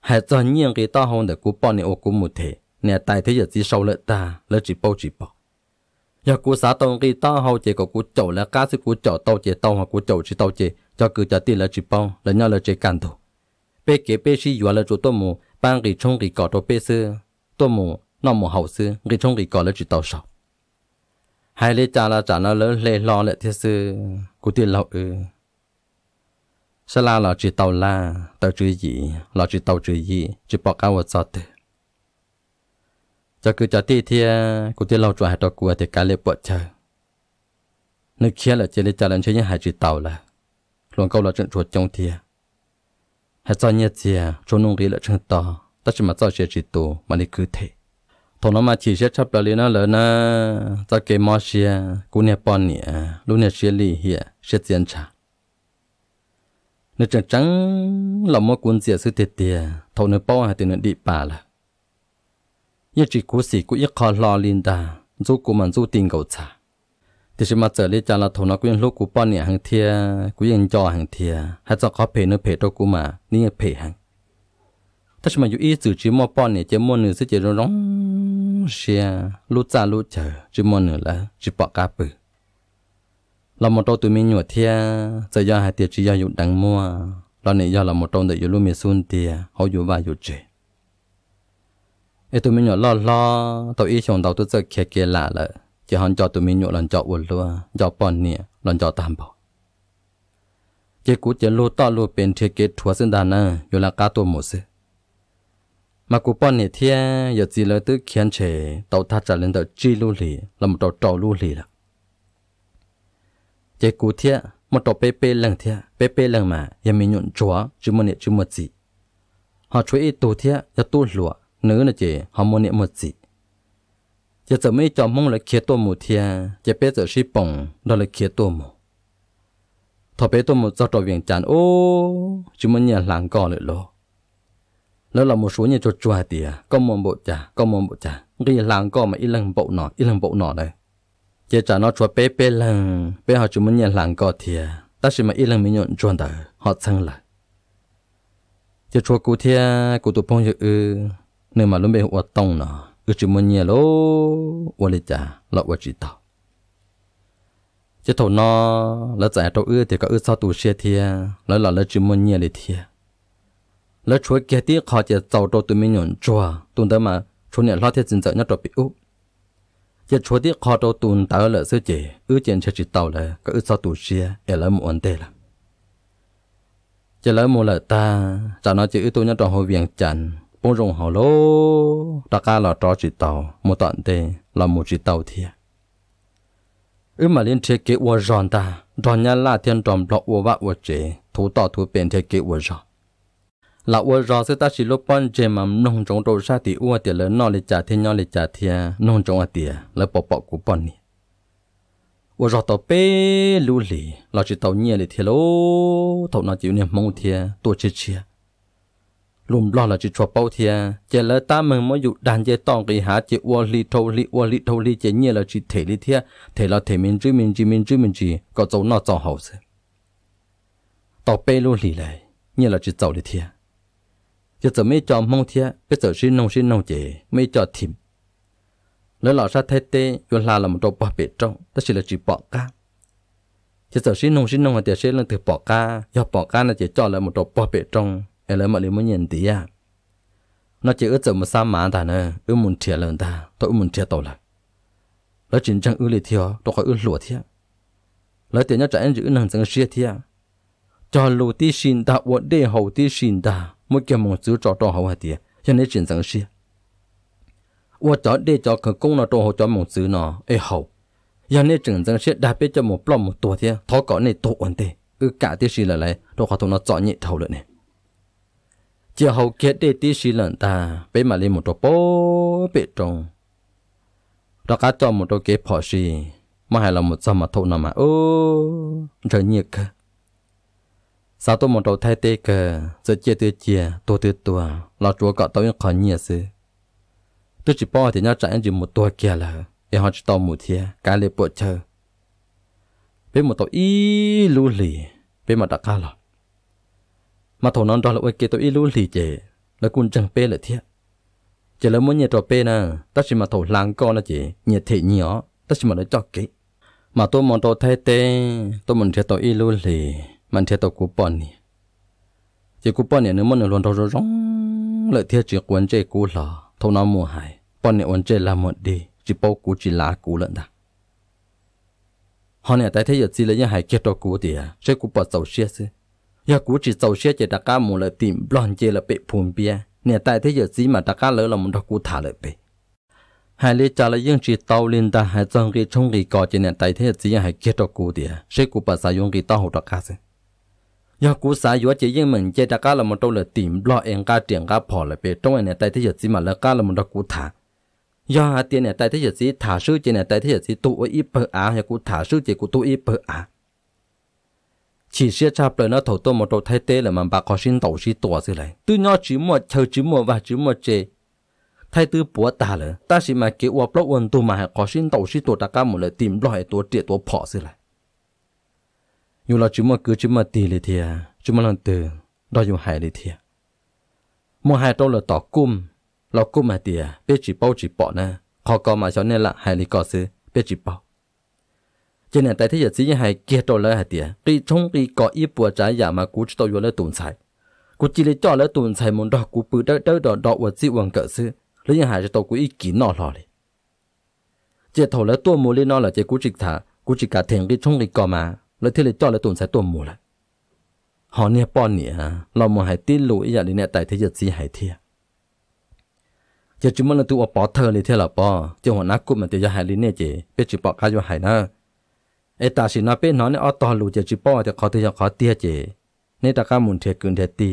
hai cho nhiên cái tao hôn để cú bao này ô cú một thế, nè tại thế giờ gì sau lỡ ta lỡ chỉ bao chỉ bao giờ cú xã tông cái tao hậu chỉ có cú chậu là cá sự cú chậu tao chỉ tao hoặc cú chậu chỉ tao chỉ cho cứ cho tiền là chỉ bao là nhau là chỉ cản thủ bé kế bé sĩ vừa là chỗ tôi mù ban rì trong rì cỏ tôi bê sư tôi mù nó mù hậu sư rì trong rì cỏ là chỉ tao sọ hai lê cha là cha nó lớn lê lo lệ thế sư của tiền lâu ư sao la là chỉ tao la tao chữ gì là chỉ tao chữ gì chỉ bỏ cả vật sao thế cho cứ cho tiền thì của tiền lâu cho hai tàu của thì cái lê bỏ chờ nước kia là chỉ lê cha lần chơi như hai chỉ tao là luôn câu là trận chuột trong thìa hết cho nhiệt thìa cho nông đi là trận to ta chỉ mà cho sẽ chỉ tù mà đi cứ thế thằng nó mà chỉ sẽ chấp là liên là na ta kê mò xe cú nè bọn nhỉ, lúc nè xe lì hiệ xe tiền trả nè trận trắng là mua cuốn dìa sư tiệt tiệt thầu nè bao hạt tiền nè đi bà là nhất chỉ cú sĩ cú ít khó lo liên đà dù cú mà dù tiền cầu trả ที่ชิมาเจอริจาราทนักวย่งลูกกูป้อนเนี่ยหังเทียกูยังจอหังเทีย ฮัจจะขอเพนเพตกูมานี่เพหังถ้าชิมาอยู่อีสื่อชิมอป้อนเนี่ยจะมอหนึ่งสิจจร้องเชียลูจ้าลูเจอจิมอหนึ่งละจีปอกาปือเราหมดตัวตัวมีหนวดเทียจะยาหาเตียจียาอยู่ดังมัวเราเนี่ยยาเราหมดตัวเดีย่ลูกมีซุนเตียเขาอยู่ว่าอยู่เจไอตัวมีหนวดล่อล่อตัวอีชงตัวตัวเจอเคเกล่าเลยจะหันจอตัวมีหยหลันจออุ่นลัวจอปอนเนี่ยหลันจอตามพอเจกูจะลูต่อลูเป็นเทเกตถัวเส้นดานะอยู่ลังกาตัวหมดเสมากูป้อนเนี่ยเทียอย่าจีเลยตื้อเขียนเฉยเต่าท่าจะเล่นเต่าจีลูหลีลำต่าเต่าลูหลีละเจกูเทียมาต่อเปเปเล่งเทียเปเปเล่งมายังมีหนุนจัวจุมันเนี่ยจุมันจีหาช่วยตัวเทียจยตู้หลัวเนื้อนะเจหามมันเนี่ยมดจี giờ giờ mấy cho mong là kia tôi mù thia giờ bé giờ sĩ bồng đó là kia tôi mù thọ bé tôi mù cho trò viện chăn ô chúng mình nhà làng cò lại lo Lỡ là một số nhà cho chùa tìa có mồm bộ chả, có mồm bộ chả, cái nhà làng cò mà ít lần bộ nọ ít lần bộ nọ đây giờ trả nó chùa bé bé lần bé họ chúng mình nhà làng cò thìa ta chỉ mà ít lần mình nhận chuẩn đời họ sang lại giờ chùa cụ thia cụ tụ phong như ư nơi mà luôn bé hoạt tông nọ Ước uchimunya lo walita lo wachita chứ thầu nó lỡ giải đâu ưa thì có ưa sao tù xe thia lỡ là lỡ chỉ muốn nhẹ để thia lỡ chúa kia tiếc khó chỉ giàu đâu tụi mình nhổn chùa tụi đó mà chúa này lo thiết chính sợ nhất rồi bị úp chứ chúa tiếc họ đâu tụi tao lỡ sư chế, ưa chuyện chơi chỉ tàu là có ưa sao tù xe để lỡ một vấn đề là chứ lỡ một lỡ ta chả nói chỉ ưa tôi nhất rồi hồi viện chẳng ông rồng họ lô ta ca là trò chỉ tàu một tận tề là một chỉ tàu thiệt ư mà liên thế kế ua giòn ta giòn nhà là thiên tròn lọ ua vạ ua chế thủ tỏ thủ bền thế kế ua giòn là ua giòn sẽ ta chỉ lúc bọn chế mà nông trống đồ sa thì ua tiền lớn nọ lịch trả thiên nhỏ lịch trả thiên nông trống à tiền là bỏ bỏ của bọn nè ua giòn tàu bê lù lì là chỉ tàu nhẹ lì thế lô tàu nó chịu niệm mong thiên tổ chế chia lùm lo là chỉ cho bao thia à. chỉ là ta mình mới dụ đàn chỉ tòng cái há chỉ ô li thâu li ô li thâu li chỉ nhẹ là chỉ thể li thia thể là thể mình chỉ mình chỉ mình chỉ mình chỉ có chỗ nọ chỗ hậu thế tàu bê luôn lì lại nhẹ là chỉ chỗ li thia giờ giờ mấy cho mong thia bây giờ xin nông xin nông chỉ mấy cho thìm lấy lọ sát thế tê vừa là làm đồ bỏ bể trong ta chỉ là chỉ bỏ cả. giờ giờ xin nông xin nông là chỉ là từ bỏ cá giờ bỏ cá là chỉ cho là đồ bỏ bể trong เอเลมาลิมันยันตีอ่ะน่าจะอึดจะมาสามมาแต่เนอะอึมุนเทียเลยตาตัวอึมุนเทียโตละแล้วจินจังอึเลยเทียตัวก็อึหลัวเทียแล้วเดี๋ยวจะเอ็นจือนังจังเสียเทียจอลูที่ชินตาวัดเดียวที่ชินตามื่อกี้มองซื้อจอตัวเขาเดียยังได้จินจังเสียว่าจอเดียวจอคือกุ้งนอตัวเขาจอมองซื้อนอเอเขายังได้จินจังเสียได้ไปจะมองปลอมตัวเทียทอก่อนในตัวอันเตอือกะที่ชินอะไรตัวเขาตัวนั้นจอเนี่ยเท่าเลยเนี่ย chiều hậu kia để tí xí lần ta bé mà lên một tổ bố bé trông đó cá cho một tổ kế phò xì mà hay là một sao mà thâu nào mà ô trời nhiệt cơ sao tôi một tổ thay tê cơ giờ chia tư chia tô tư tua là chúa gọi tôi khỏi nhiệt sư. tôi chỉ bỏ thì nhau chạy chỉ một tổ kia là để họ chỉ tao một thia cái lệ bộ chơi bé một tổ ý lưu lì bé mà đặc cá là mà thổ non đó là ôi kia tôi ilu lì chè là cun chẳng pê là thiệt chỉ là muốn nhẹ trò pê nè ta chỉ mà thổ lang con là chị nhẹ thị nhỏ ta chỉ mà nó cho kỹ mà tôi muốn tôi thay tê tôi muốn thiệt tôi ilu lì mình thiệt tôi cúp bọn nè chỉ cú bọn nè nếu muốn luôn rồi rong lợi thiệt chỉ quấn chơi cú lò thổ non mùa hải bọn nè quấn chơi là một đi chỉ bao cú chỉ lá cú lận đã họ nè tại thế giờ chỉ là những hải kia trò cú thì à cúp cú bỏ sầu xia xí ya cú chỉ sầu xe chỉ đặt cá mù là tìm lon chê là bị phun bia nè tại thế giờ gì mà đặt cá lỡ là muốn đặt cú thả lại bị hai lê cha là những chỉ tàu lên ta hai trong cái trong cái cọ chỉ nè tại thế giờ hai kia đặt cú đi sẽ cú bà sai dùng cái tàu hậu cá xem ya cú sai vừa chỉ những mình chê đặt cá là muốn đâu là tìm lo em cá tiền cá phò lại bị trong này tại thế giờ gì mà lỡ cá là muốn đặt cú thả ya tiền nè tại thế giờ gì thả sư chỉ nè tại thế giờ gì tụ ít bờ á cú thả sư chỉ cú tụ ít bờ á chỉ xét cha bởi nó thổ tô một trò thay tế là mà bà có xin tổ xin tổ gì lại từ nhỏ chỉ một chờ chỉ một và chỉ một chế thay tư bố ta lỡ ta chỉ mà kế uop lỗ uẩn tu mà có xin tổ xin tổ ta cả một lời tìm loại tổ triệt tổ phỏ gì lại như là chỉ một cứ chỉ một tì lì thì chỉ một lần từ đó dù hại lì thì một hai trâu là tỏ cung lọ cung mà tì biết chỉ bao chỉ bỏ nè khó có mà cho nên là hại lì có gì biết chỉ bao 今年代替日子也系接到了系点，对冲对搞一波仔也嘛，估知道有了动财，估计你做了动财，梦到估不得得到到我只问个事，你也还是到估一见闹闹哩。这头了多么哩闹了，这估计他估计家庭对冲对搞嘛，那替你做了动财多么了。họ nè bọn nè là một hai tin lùi giờ đi nè tại thế giờ gì hai thế giờ chúng mình là tụi bỏ thơ đi thế là bỏ chứ họ nát cụm mà tụi giờ hai đi nè chị biết chịu bỏ cá cho hai nữa เอตาสินาเป็นนอนอตอลูจะจีป้อจะขอตีจะขอเตี้ยเจนี่ตะกามุนเทกึนเทตี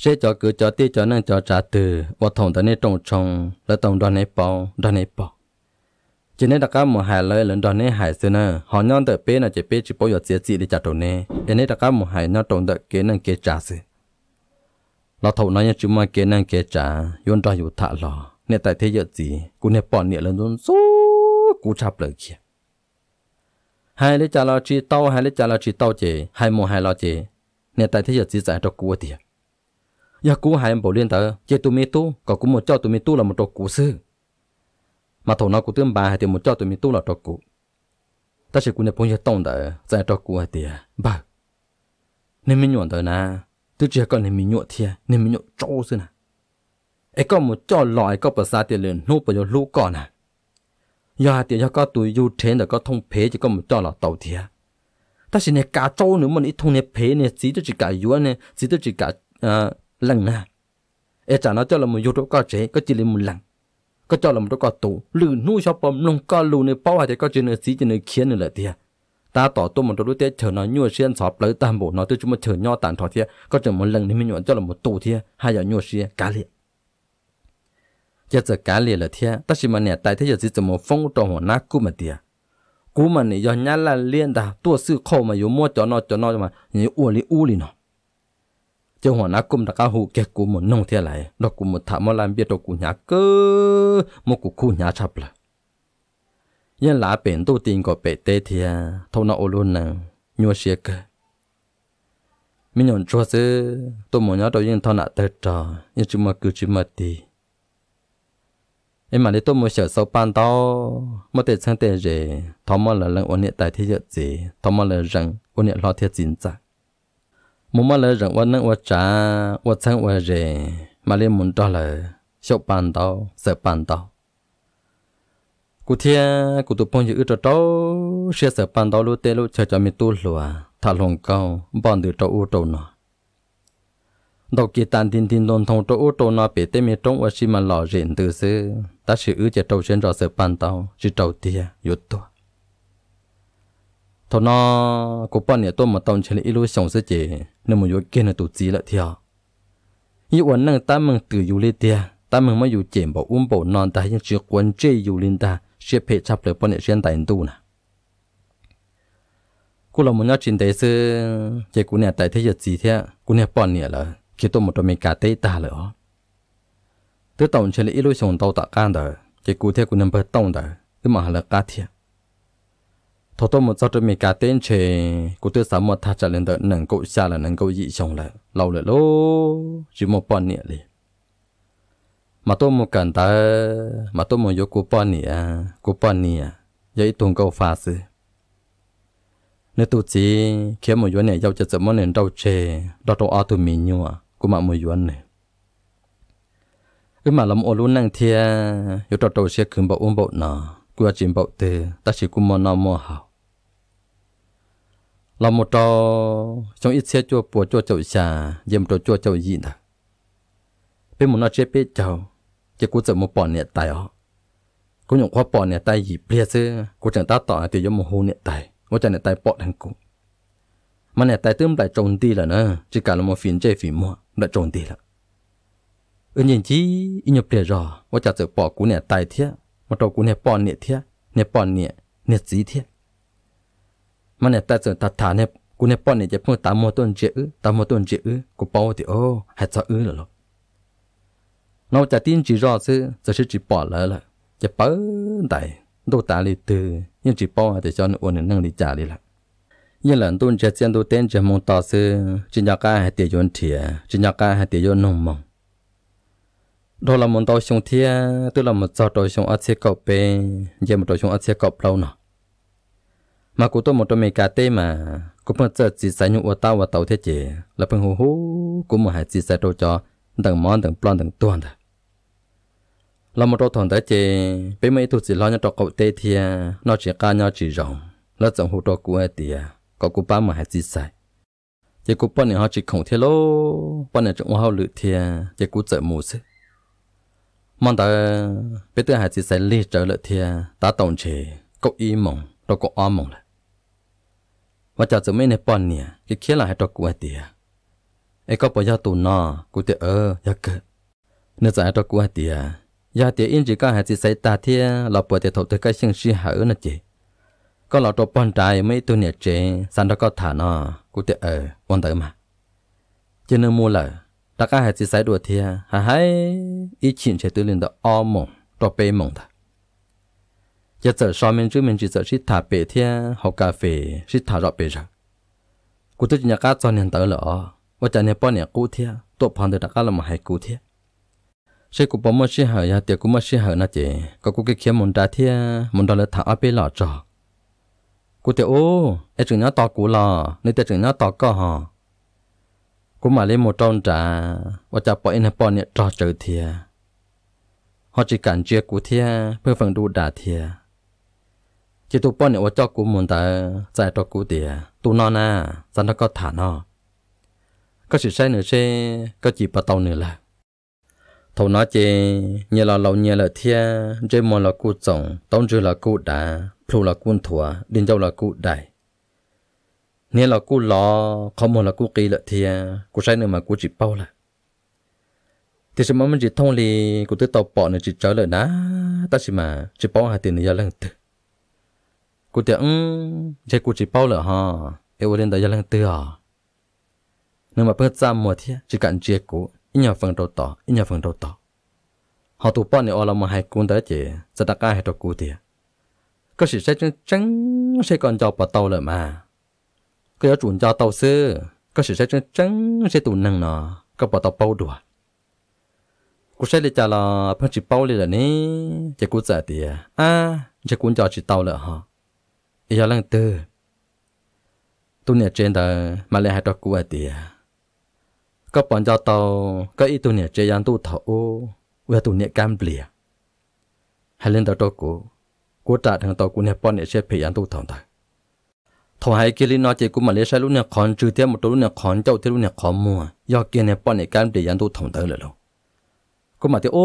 เชจอกือจอตียจอนั่งจอจ่าตือว่ทถงตอนนี้ตรงชงและตรงดอนในปองดอนในปองจีนี่ตะกามุนหายเลยหลังดอนนหายเสนอหอนย้อนเตเป็นอาจจะเป็นจีป้อหยดเสียจีในจัดตรงนี้เอนี่ตะกามุนหายนอาตรงเตเกนั่งเกจ่าสิเราถกนา้ยังจุมาเกนังเกจ่าย้อนดอนอยู่ถาหล่อเนี่ยแต่เทียจีกูเนี่ยปอนเนี่ยเลองนสู้กูชับเลยเขีย hai lý trả lo chi tàu hai lý trả lo chi tàu chỉ hai mùa hai lo chỉ nên tại thế giới chỉ giải cho cua tiền giờ cua hai em bảo liên tờ chế tụi mi tu có cũng một cho tụi mi tu là một trò cú sư mà thầu nó cũng tương bà thì một cho tụi mi tu là trò cú ta chỉ cũng nên bông giờ tông đỡ giải cho cua tiệt. ba, nên mình nhuận tờ na tôi chỉ còn nên mình nhuận thiệt nên mình nhuận trâu sư nè ấy có một cho lòi có bờ xa tiền liền nô bờ giờ lũ con à giờ thì giờ có tuổi du thế là có thông phế chỉ có một cho là tàu thia ta chỉ này cả châu nữa mà ít thông này phế này chỉ tôi chỉ cả yếu này chỉ tôi chỉ cả ờ, lần nè ê chả nó cho là một du đó có chế có chỉ là một lần có cho là một đó có tụ lử nuôi cho bấm lông có lù này bao hạt thì có chuyện này chỉ chuyện này khiến này là thia ta tỏ tôi một đôi tượng chờ nó nhua xuyên sọp lấy tam bộ nó tôi chúng mà chờ nho tàn thọ thia có chừng một lần thì mình nhọn cho là một tù thia hai giờ nhua xuyên cá liệt giờ giờ cá liền là thế ta chỉ mà nè tại thế giờ chỉ 怎么风 trong hồ na cú mà tiệt cú mà này giờ nhà là liền đã tua sư khô mà yếu mua cho nó cho nó mà nhỉ u li u li nó cho hồ nát cú đã cá hủ kẹt cú một nông thế lại đó cú một thả mà làm biết đó cú nhà cơ một cú cú nhà chập là nhân lá bền tu tiền có bể tê thì thâu nó ô luôn nè nhua xe cơ mình nhận cho chứ tôi muốn nhớ đâu nhưng thâu nạ tê trò nhưng chỉ mà cứ chỉ mà đi em mà đi tôi mua sửa sau pan đó mà tiền sang tiền rẻ thọ mà là lần ôn nhẹ tại thế giới gì thọ mà là rằng ôn nhẹ lo thiết chính xác mua mà là rằng ôn năng ôn trả ôn sang ôn rẻ mà lên muốn đó là sửa pan đó sửa pan đó cụ thia cụ tụ phong dự cho đó sửa sửa pan đó lúc tê lúc chờ cho mình tu lùa thả lòng cao bọn được cho u trâu nó đầu kia tàn tin tin đồn thông cho u trâu nó bị tên mi trong ôn xi mà lò rèn từ xưa ta sẽ ư chả trâu trên rõ sẽ bàn tao chỉ trâu tia yếu tố thọ nó có bao nhiêu tôi mà tông chỉ là ít lối sống sẽ chỉ nên mà yếu kia là tụ gì lại thì à ổn năng ta mừng từ yếu lên tia ta mừng mà yếu chèm bảo ôm bảo non ta nhưng chỉ quan chế yếu lên ta sẽ phải chấp lời bao nhiêu xuyên tại tu nè cô là một nhát chín tế sư chỉ cô nè tại thế giới gì thế cô nè bao nè là khi tôi một trong mình cả tế ta nữa tôi tổng là ít lối sống tàu tạ can đó chỉ cụ thể của nông bờ tông đó cứ mà là cá thiệt thọ tôi một chút mình cá tên chè cụ tôi sắm một thắt chặt lên đó nâng cổ xa là nâng cổ dị sống là lâu rồi lô chỉ một bọn nhẹ đi. mà tôi một cần ta mà tôi một yếu cụ bọn nhẹ cụ bọn nhẹ vậy tôi câu phá sự nếu tôi chỉ khi một yếu này giao cho tôi một nền rau chè đó tôi ở tôi mình nhua của mà một yếu này cứ mà làm ô luôn năng thia hiểu trò trò xe khử bộ ôm bộ nọ qua chìm bộ tê ta chỉ cũng mò nọ mò hào. làm một trò trong ít xe chua bùa chua chậu xà dìm trò chua chậu gì nè bên một nó chế bê chậu chỉ cũng chậu một bỏ nhẹ tài họ cô nhộng khoa bỏ nhẹ tài gì bia chứ cô chẳng ta tỏ thì giống một hồ nhẹ tài cũng chẳng nhẹ tài bỏ thằng cũng mà nhẹ tài tương lại trồng đi là nữa chỉ cả là một phiền chơi phiền mua đã trồng đi là ơn nhìn chi in nhập rò, rõ và chặt sự bỏ cú nè tài thiệt, mà trâu cú nè bỏ nè thiệt, nè bỏ nè nè gì thiệt, mà nè tài sự ta thả nè cú nè bỏ nè chỉ phun tám mô tuần chế ư tám mô tuần chế ư cú bao thì ô hạt cho ư rồi nó chả tin chỉ rò chứ giờ sẽ chỉ bỏ lỡ là chỉ bỏ tại đồ ta lì từ nhưng chỉ bỏ thì cho nó ổn năng lì trả lì lại như lần tuần chế xem đồ tên chỉ mong tỏ sư chỉ nhà ca hay tiền yến thiệt chỉ nhắc ca hay tiền yến nông mong đó là một đôi chúng thia tức là một trò đôi ở chiếc cọp bê giờ một đôi súng ở chiếc cọp lâu nọ mà cụ tôi một đôi mì cà tê mà cũng phải chơi chỉ sai nhung tao và tàu thế chị là phần hồ hồ cũng một hai chỉ sai đồ cho đừng món đừng plon đừng tuần thôi là một đôi thằng thế chị bé mấy tụi chỉ lo nhau trò cậu tê thia nó chỉ ca nhau chỉ rộng nó chẳng hồ trò của tìa có cụ ba mà hai chỉ sai chỉ cụ bọn này họ chỉ không thế lô bọn này chúng họ lựa thia chỉ cụ chợ mù xích มันแต่เป็ตัวหาจิตใจลีเจอละเทีย ตาตงเฉยก็อีมองตัวก็อ้อมองลยว่าจะจะไม่ในปอนเนี่ยก็เขี้ยละให้ตัวกูเดียไอ้ก็ปยาตูน้อกูเตเออยากเกิดเนื้อใจตัวกูเดียยาเตียอินจีก็หาจิตใจตาเทียเราปวดเตุกเตก็ชิงชีหาเออนะเจก็เราตัวป้อนใจไม่ตัวเนี่ยเจสันตัวก็ถาน้อกูเตเออวันเตอมาเจนมูเลย ta cả hai chỉ sai đùa thì hà hai ý chuyện sẽ tư lên đó o mộng đó bê mộng ta giờ giờ sau mình trước mình chỉ giờ chỉ thả bể thì học cà phê chỉ thả rõ bể rồi cụ tôi nhà cá cho nên tới lỡ và cho nên bọn nhà cụ thì tổ phòng được đã là mà hai cụ thì sẽ cụ bấm mất sĩ hở ya tiệc cụ mất sĩ hở na chị có cụ cái kia môn đá thì môn đó là thả ở lọ trò cụ thì ô ai chừng nhá to cụ lò nên ta chừng nhá to co hả cú mà lấy một tròn trả và trả bỏ in bỏ nhẹ trò chơi thìa họ chỉ cảm chia cú phơi thìa พื่ phần đu đà thìa chỉ tụ bỏ nhẹ và cho cú muốn ta giải cho cú thìa tụ nó na sao nó có thả nó có sự sai nữa xe có chỉ bắt tàu nữa là thầu nói chê nhà là lâu nhà là thia chơi mòn là cú trồng tông chơi là cú đá phu là quân thua đinh châu là cú đại nên là cô lo không muốn là cô kỳ là thì cô sai nữa mà cô chỉ bao là thì sự mà mình chỉ thông lì cô tới tàu bỏ nữa chỉ trở lại ná ta chỉ mà chỉ bao hai tiền giờ lần tư cô thì ưng chỉ cô chỉ bao là ha em lên giờ lần tư à nhưng mà bây giờ mùa thì chỉ cần chia cô ít nhiều phần đầu tỏ ít nhiều phần đầu tỏ họ tụ bọn này là mà hai cuốn tới chỉ sẽ đặt cái hai đầu cô thì có sự sẽ chẳng chẳng sẽ còn cho bà tàu lại mà ก็ยอจุนจอเตาซื้อก็สิใช้จังจังใช้ตุนนังเนาะก็ปอตอเป้าดัวกูใช้เลยจ้าละเพิ่งจีเป้าเลยล่ะนี่จะกูจ่าเตียอ่ะจะกูจอจีเตาเลยฮะอีอย่าลังเตอตุเนี่ยเจนเดอมาเลยให้ตัวกูเตียก็ปอนจอเตาก็อีตุเนี่ยเจยันตู้เถาเวตุเนี่ยกามเปลี่ยให้เล่นตัวตัวกูกูจ่าทางตัวกูเนี่ยปอนเนี่ยเชฟพยันตู้เถาเถา thầu hai kia nó chỉ cũng mà lấy sai lúc này còn trừ thêm một lúc này còn cháu thêm lúc này còn mua do kia này bọn này cam để dán tôi thòng tới rồi lo cũng thì ô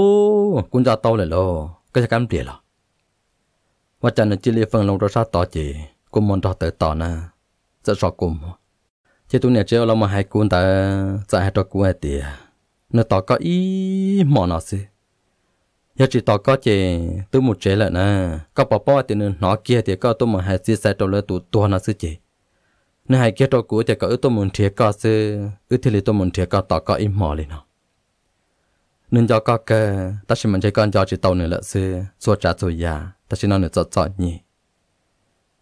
cũng ra tàu rồi cái gì cam để lo và chỉ lấy phần lòng ra sát tỏ chỉ cũng muốn ra tới tỏ nè rất rõ cùng chỉ tôi này chỉ là mà hai cũng ta giải hai trò cũng tiệt nó tỏ có ý mỏ nó xí giờ chỉ tao có chỉ tôi một chế lại nè có bỏ bỏ thì nó kia thì có tôi một hai xí xe trong lưỡi tụ tua nó sư chỉ nên hai kia trong cũ thì có ước tôi muốn thiệt có sư ước thì tôi muốn thiệt có tao có im mỏ liền nó nên cho có cơ ta chỉ muốn chơi con cho chỉ tàu nữa là sư xua trả rồi già ta chỉ nói nữa cho cho nhỉ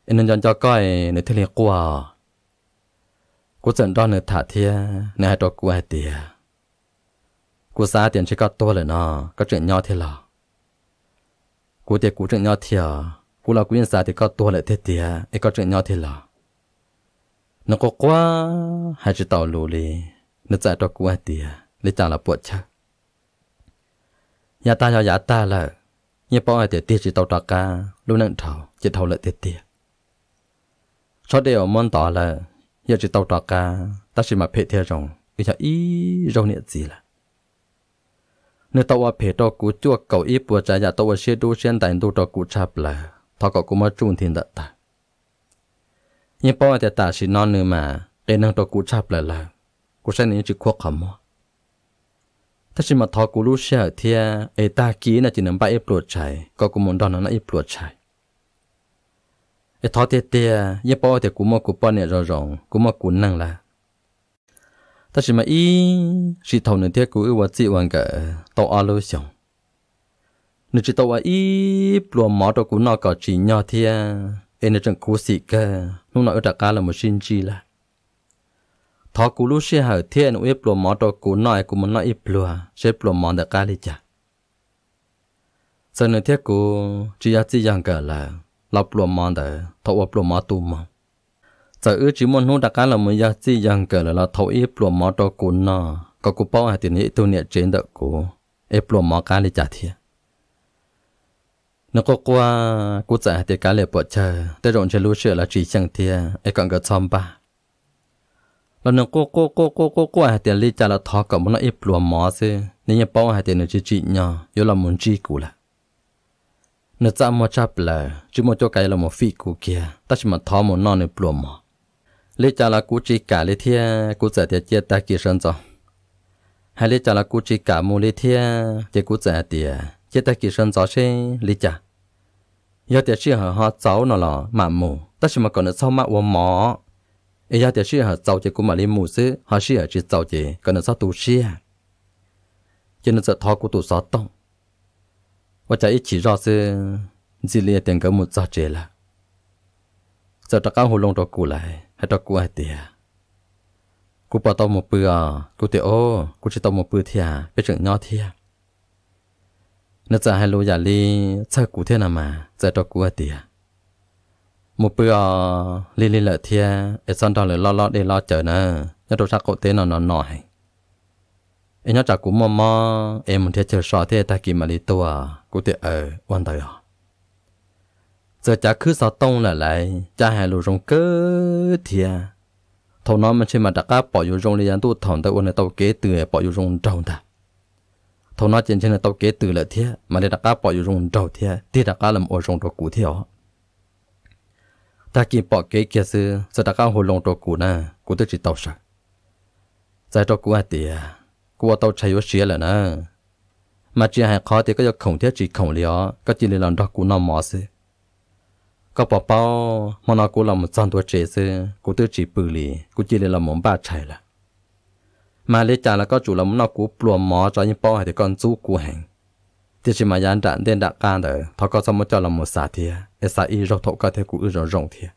nên cho cho coi nữa thì liền qua cú trận đó nữa thả thia nên hai trong cũ hai tia cú xa tiền chỉ có tôi là nó có chuyện nhỏ thế là cú tiệt cú trận nhau thiệt, à. cú là cú nhân sa thì có tua lại à. thiệt, tiệt ấy có trận nhau thì là nó có quá hay chỉ tàu lù lì nó chạy cho cú tiệt lấy trả là buộc chắc nhà ta cho nhà ta là nhà bao ai tiệt tiệt chỉ tàu trạc ca luôn nặng thầu chỉ thầu lại thiệt tiệt cho điều món tỏ là giờ chỉ tàu trạc ca ta chỉ mà phê theo rồng bây giờ ý rồng niệm gì là nếu tao phải đó cú chua cầu ít bữa trái giờ tao sẽ đu sen tại đu đó cú chập là tao có cú mà chung thiên ta nhưng bao giờ ta chỉ non nữa mà cái năng đó cú chập là là cú sẽ nên chỉ khoác hầm mà ta mà thọ cú lúc xe thì ai ta kỹ là chỉ nắm bắt ít trái có muốn đón nó ít bữa trái thọ thì thì nhưng bao giờ cú mà cú bao này rồi rồi cú mà cú năng là E ta chỉ mà ý chỉ thầu nửa tiếc của vợ chị hoàng cả tàu alo xong nửa chỉ tàu ý lúa mỏ đó của nó cả chỉ nhỏ thia em nửa chẳng cố sĩ cả lúc nào ở đặc là một sinh chi là thọ của lúc xe hở thiên nửa ít lúa mỏ đó của nó cũng muốn nó ít lúa sẽ lúa mỏ đặc ca đi chả sau nửa tiếc của chỉ ra chỉ rằng cả là lọc lúa mỏ đó thọ lúa mỏ tu mỏ giờ ư chỉ muốn hút đặc cá là muốn giờ chỉ rằng kể là là thấu ít lùa mỏ cho cú nọ có cú bao hạt tiền ít tu niệm trên đó cú ít lùa mỏ cá để trả thiệt nó có qua cú trả tiền cá để bỏ chờ tới rộng chơi lúa sữa là chỉ chẳng thiệt ấy còn có xong ba là nó có có có có có có hạt tiền lý trả là thọ cả muốn nó ít lùa mỏ chứ nên nhà bao hạt nó chỉ chỉ nhỏ yếu là muốn chỉ là nó chạm một chắp là chỉ một chỗ cái là một phi cú kia ta mà thọ một non để lùa lý cha là cú chỉ cả lý thia cú giả tiệt chia ta kỳ sơn cho hay lý cha là cú chỉ cả mù lý thia thì cú giả tiệt chia ta kỳ sơn cho chứ lý cha giờ tiệt chỉ hở họ cháu nó là mà mù ta chỉ mà còn nữa sau mà uống mỏ ấy giờ tiệt chỉ hở cháu chỉ cú mà lý mù xứ họ chỉ hở chỉ cháu chỉ còn nữa sau tu sĩ cho nên sợ thọ cú tu sáu tông và chạy chỉ rõ sư chỉ lý tiền cái một giờ chế là giờ ta cao hồ lông đó cú lại hết đó của tiề cú bỏ tao một bữa à? cú tiề ô cú chỉ tao một bữa thì à biết chuyện nhau thì à nó giờ hai lô giả li chơi cú thế nào mà giờ đó của tiề một bữa li à, li lợ thì à son đó là lo lo để lo chờ nè nhớ đồ sắc cổ tế nó nó nổi em nhớ chả cú mò mò em muốn thế chờ sọ thế ta kìm mà li tua cú tiề ở quan đời à giờ cha cứ sao tông là lại cha hai lù rong cơ thìa thầu nó mà trên mà đã cá bỏ vô rong lấy tu thòng tao ôn là tao kế từ bỏ vô rong trâu ta thầu nó trên trên là tao kế từ là thìa mà để đã cá bỏ vô rong trâu thìa thì đã cá làm ô rong trâu cũ thìa ta kiếm bỏ kế kia sư giờ đã cá hồ long trâu cũ na, cũ tức chỉ tao sợ giờ trâu cũ à tìa cũ tao chạy vô xía là na. mà chỉ hai khó thì có khổng thiết chỉ khổng lió có chỉ là lòng trâu cũ nằm mò sư có bà bảo mà nó cũng làm một trăm tuổi trẻ sư cũng tự chỉ bự lì cũng chỉ là một ba trẻ là mà lấy trả là có chủ là muốn nó cũng buồn mỏ cho những bảo hay thì con chú của hàng thì chỉ mà dán đạn đen đặt can đó thọ có xong một cho là một xã thì ở xã y rộng thọ có thể cũng rộng rộng thì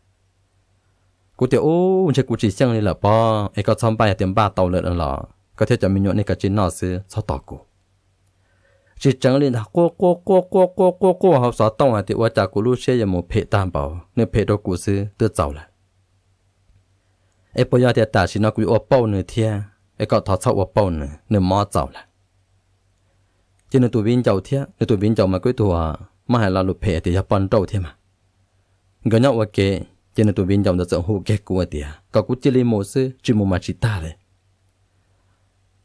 cụ tiểu ô chỉ cụ chỉ xem là bảo ấy có xong ba tiền ba tàu lợn là có thể cho mình nhộn này cái chín nó sư cho tỏ cụ chỉ chẳng lên học qua qua qua qua qua qua qua học sao tông à thì qua จากูรู้เชื่อยังมเพตามเปล่าเนี่ยเพตัวกูซื้อตัวเจ้าละไอ้ปอยาเดียตาชินะกูว่าเป้าเนื้อเทียไอ้ก็ทอดเสาว่าเป้าเนื้อเนื้อมอเจ้าละจีนตัววิ่งเจ้าเทียเนื้อตัววิ่งเจ้ามากูตัวมาให้เราหลุดเพติยาปอนเจ้าเทียมาก็เนาะว่าเกจีนตัววิ่งเจ้าจะเจ้าหูเกกูเดียก็กูจีรีโมซื้อจีโมมาชิตาเลย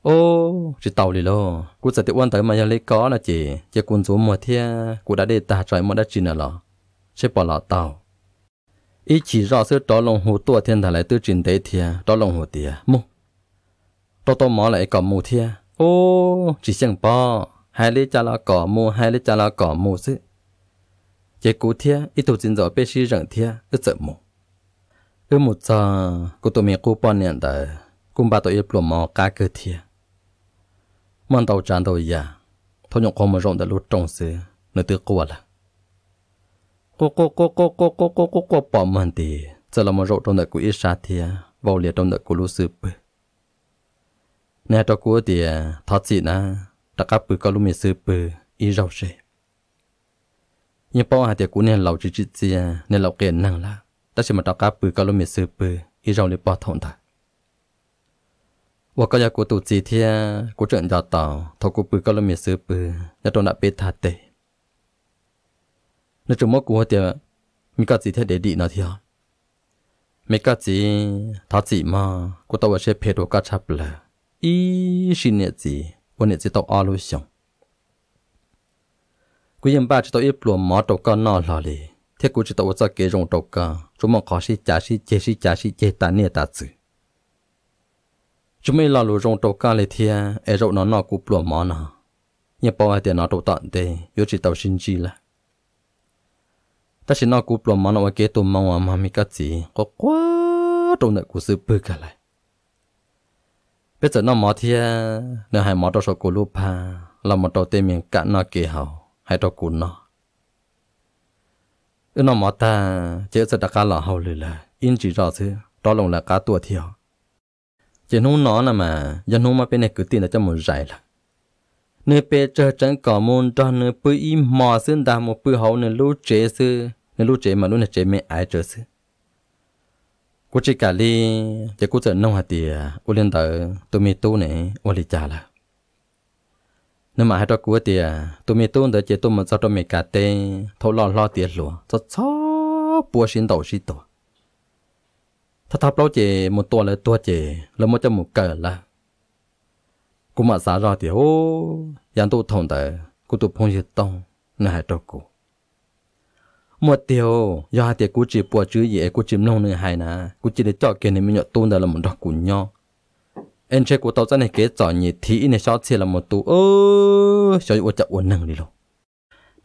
ô chỉ tàu đi lo cú sẽ tiêu quan tới mà giờ lấy có là chị chị quân xuống mùa thia cú đã để ta trái mà đã chín là sẽ bỏ lọ tàu ý chỉ rõ sự đo lòng hồ tua thiên thả lại tư trình tế thia đo lòng hồ tia mu đo to mỏ lại cỏ mù thia ô chỉ xem bỏ hai lít cha là cỏ mù hai lít cha là cỏ mù chứ chị cú thia ít tụ trình rõ biết sĩ rừng thia ít sợ mù ư một giờ cô tôi mình cô bọn nhận đời cũng bà tôi yêu plum mỏ cá cơ thia มันตัวจานตัวยาทอยงคอมร้องแต่ลุดตรงเสียนึกตัวกลัวละกูกูกูกูกูกูกูกูกูปอมมันตีจะละมันร้องตรงแต่กูอิสาเทียบอกเลียตรงแต่กูรู้สึกปแน่ตัวกูเตียทอดสินะตะกับปืก็รู้มีซื้อปือีเราเชยังป้อหาเตียกูเนี่ยเราจิจิเจียเนี่ยเราเก่งนั่งละแต่สิมาตะกับปืก็รู้มีซื้อปือีเราเลยป้อทนตาว่าก็อยากกูตุจีเทียกูเจริญจอต่อทกูปืก็เลยมีซื้อปือยาโดนอับเปทาเตในจุดมกูเตียมีก็จีเทียเดดีนะเทียมีก็จีท้าจีมากูตัวเชฟเพดก็ชับเลยอีชินเนจีวันเนจีตัวอาลุชงกูยังบ้าจะตัวอีปลัวหมอตัวก็นอนหล่อเลยเทียกูจะตัวจะเกยรงตัวก็จุดมองขอชิจ่าชิเจชิจ่าชิเจตาเนียตาจือ chúng mình là lũ rong tàu cá lề thia ai rậu nó nọ cụp lụa mỏ nọ nhà bao ai tiền nó tàu tận tê yếu chỉ tàu sinh chi là ta chỉ nó cụp lụa mỏ nọ kế tụm mong à mà mi cắt gì có quá tàu nợ của sư bự cả lại bây giờ nó mỏ thia nó hai mỏ tàu sọ cú lũ pa là một tàu tê miệng cả nó kề hậu hai tàu cụt nó nó mỏ ta chỉ sợ đặc cá là hậu lười in chỉ rõ chứ đó lòng là cá tua thiểu chỉ nung nó là mà giờ nung mà bên này cứ tiền là cho một giải là nơi bên chờ chẳng có môn cho nơi bữa im mò xuyên đà một bữa hậu nơi lú chế sư nơi lú chế mà lú này chế mẹ ai chờ sư cô chỉ cả đi chỉ cô chờ nông hạt tiền cô liên tờ tôi mi tu này ô li trả là nếu mà hai đó cô tiền tôi mi tu đỡ chỉ tôi mà cho tôi mi cả tê thâu lo lo tiền lúa cho cho bùa xin đầu xin đầu ถ้าทับเราเจมตัวเลยตัวเจแล้วมันจะหมุเกิดละกูมาสาราเดียวยันตัวทองแต่กูตัวพงศ์ต้องน่าหายตัวกูหมดเดียวยาเดียกูจีปวดจื้อเย่กูจีน้องเนื้อหายนะกูจีได้จ่อเกณฑ์ในมีหยดตูนแต่ละมันดอกกูย่อเอ็นเชกูตัวจะในเกจจ่อหยีทีในชอตเสียละมันตัวเออชอยอวดจะอวดนั่งดิลูก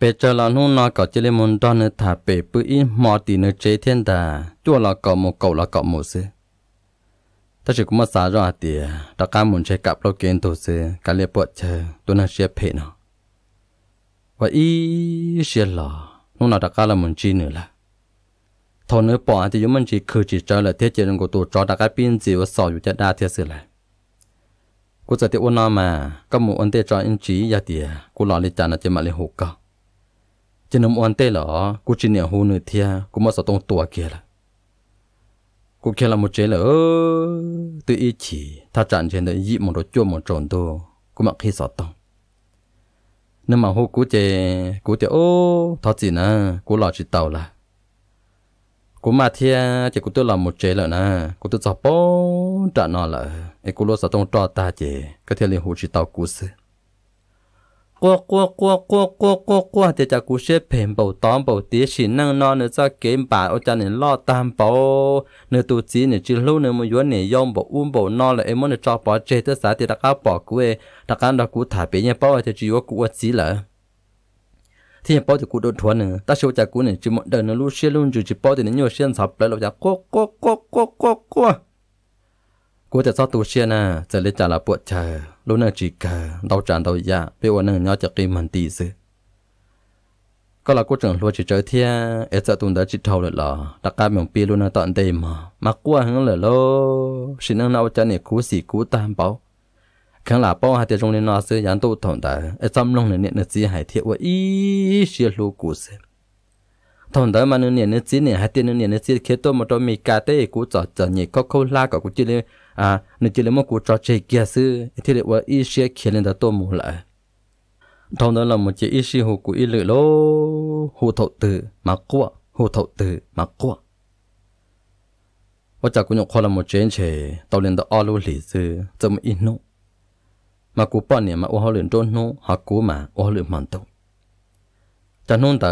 เปเจอลานูนอก็เจลลมอนดอนเนถาเปปุยมอตีเนเจเทนดาจั่วลเก็หมเก่าละก็หมเสถ้าจะกุมาสารอเตียตะการมุนใช้กับโปรเกนตัวเสการเลปวดเชอตัวนัาเชียเพนอว่าอีเชียหล่อนุ่นน่ะตะการละมุนจีเนื้อละทอนเนื้อปอดที่ยุ่งมันจีคือจีเจอละเทียเจริญกูตัวจอดตะการปีนจีว่าสออยู่จะได้เทียเสือเลยกูจะเตียวนอมาก็หมู่อันเตจออินจียาเตียกูหล่อลิจานะจะมาเลหกก็ chỉ nằm oan tê lọ cô chỉ nhà hôn nữa thia cô mất sợ tông tua kia là cô kia là một chế là tự ý chỉ ta chặn trên đấy dị một đồ chua một tròn đồ cô mặc khi sợ tông nên mà hô cô chế cô chế ô thọ gì nè cô lọ chỉ tàu là cô mà thia chỉ cô tôi làm một chế là nè cô tôi sợ bó trả nó là cô lo sợ tông trò ta chế cái thia liền hô chỉ tàu cô xưa quá quá quá quá quá quá quá thì cha cú sẽ phèn bầu tóm bầu tía chỉ năng non nữa cha kiếm bà ở cha nên lo tam bầu nữa tu chỉ nữa chỉ lâu nữa mới vốn này yong bầu um bầu non là em muốn cho bỏ chết tới sáng thì đã cá bỏ quê, ấy đã cá đã cú thả bé nhà bao thì chỉ có cú chỉ là thì nhà bao thì cú đốt thuần nữa ta số cha cú này chỉ một đời nó lúc xe luôn chỉ bao thì nó nhiều xuyên sập lại là cha quá quá quá quá quá quá cú thì sao tu xuyên à, sẽ lên trả là bộ chờ đó là chỉ tràn đau dạ bây giờ nàng nhớ chặt đi mình tí sự có là cô trưởng luôn chỉ chơi thia ít giờ tụi chỉ thầu được là đặc ca miệng pi luôn là tận mà mà qua hắn là lô nào cho này cú xì cú tam bảo kháng là bao hạt trong nên nó sẽ dán tụ thằng ta ít xăm lông này nó chỉ hại thiệt và ý xì lô cú xì thằng đó mà nó nè nó chỉ nè hạt tiền nó nè nó chỉ khi tôi mà tôi mì cà tê cú chọn chọn nhỉ có câu la cả cú chỉ lên à nên chỉ là một cuộc trò chơi kia sư thì là ว่าอีเชียเขียนในตัวมูละทอนนั้นเรามันจะอีเชียหูกูอีเลยโลหูทอตือมากกว่าหูทอตือมากกว่าว่าจากกูยกคนละมันเจนเชตอนเรียนตัวออลูหลีซื้อจะไม่อินโนมากูป้อนเนี่ยมาว่าเขาเรียนโดนโนหากูมาว่าเขาเรียนมันโตจากนั้นแต่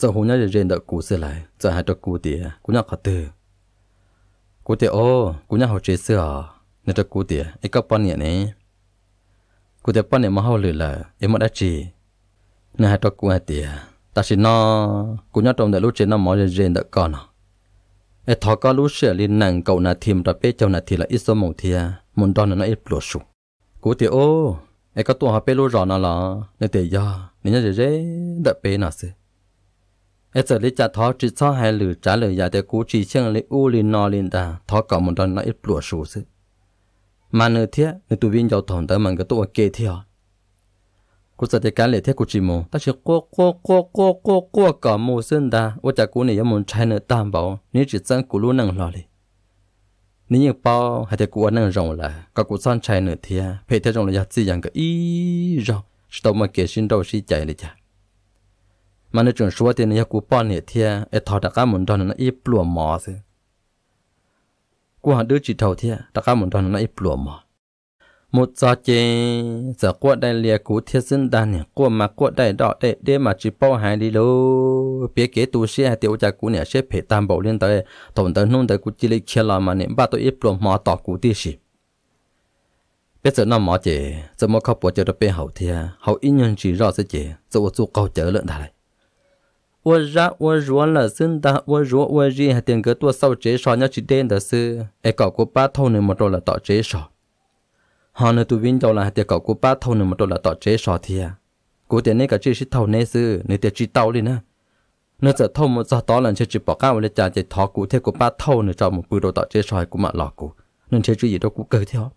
จะหูเนี่ยเรียนตัวกูเสียเลยจะหาตัวกูเดียกูอยากขอตือกูเตโอกูยังหัวใจเสือนี่จะกูเตะไอ้ก็ปั้นเนี่ยนี่กูเตปั้นเนี่ยมาหัวเลยละเอ็มดัชชีนี่ฮะตัวกูเตะแต่สินอกูยังตรงเดลูเจนน้ำมอเจเจนเด็กก่อนไอ้ทอก็รู้เสียลินนังเก่านาทีมตะเป้เจ้านาทีละอิสมงเทียมุนตอนนั้นไอ้ปลวดสุกูเตโอไอ้ก็ตัวหาเป้รู้รอน่ะล่ะนี่เตะยานี่ยังเจเจเด็กเป้น่ะสิ ở giờ lý cha thó chỉ cho hai lử trả lời giả để cú chỉ xem lý u lý no lý ta thó cả một đòn nó ít lụa sù mà nửa thiết nửa tụi viên giàu thòng tới mình cái tụi kê thiệt cú sợ thì cái lệ thiết cú chỉ mù ta chỉ qua qua qua qua qua qua cả mù sơn ta ô cha cú này muốn trai nửa tam bảo nếu chỉ chân cú luôn năng lo đi như bao hay thì cú ăn năng rồng là cả cú son trai nửa thiết phải theo rồng là giả gì cái ý rồng tao mà kể xin đâu xin chạy đi cha มันจะจนชัวเตียนยากูป้อนเนี่ยเทียไอทอตะก้ามุนตอนนั้นอีปลัวหมอสิกูหาดื้อจิตเท่าเทียตะก้ามุนตอนนั้นอีปลัวหมอมุดจอเจจะกวดได้เลียกูเทียซึ่งดันเนี่ยกวดมากวดได้ดอกเด็ดเดมาจิป้อหายดีโลเปียเกตูเสียเตียวจากกูเนี่ยเชฟเพตามบอกเล่นเตยตนเตยนุ่นเตยกูจิลิเชลามาเนี่ยบ้าตัวอีปลัวหมอต่อกูที่สิ别说那毛姐，怎么靠不着的背后天，好一年只绕这姐，这我做高脚了他嘞。là tua 我热我热了，真的我热我热，还点个多少介绍要去点的是，哎搞过八头呢，没多了到介绍。họ nữa tụi vinh đâu là tiệc cậu của ba thâu nên một đôi là tỏ chế sò thì à cố tiền này cả chế xít thâu nè sư nè tiệc chỉ tàu đi nè nữa giờ thâu một giờ đó là chế chỉ bỏ cao lên trả chỉ thọ cụ theo của ba thâu nên cho một bữa đồ tỏ chế sò của mạ lọ cũ nên chế chỉ gì đâu cũng cười theo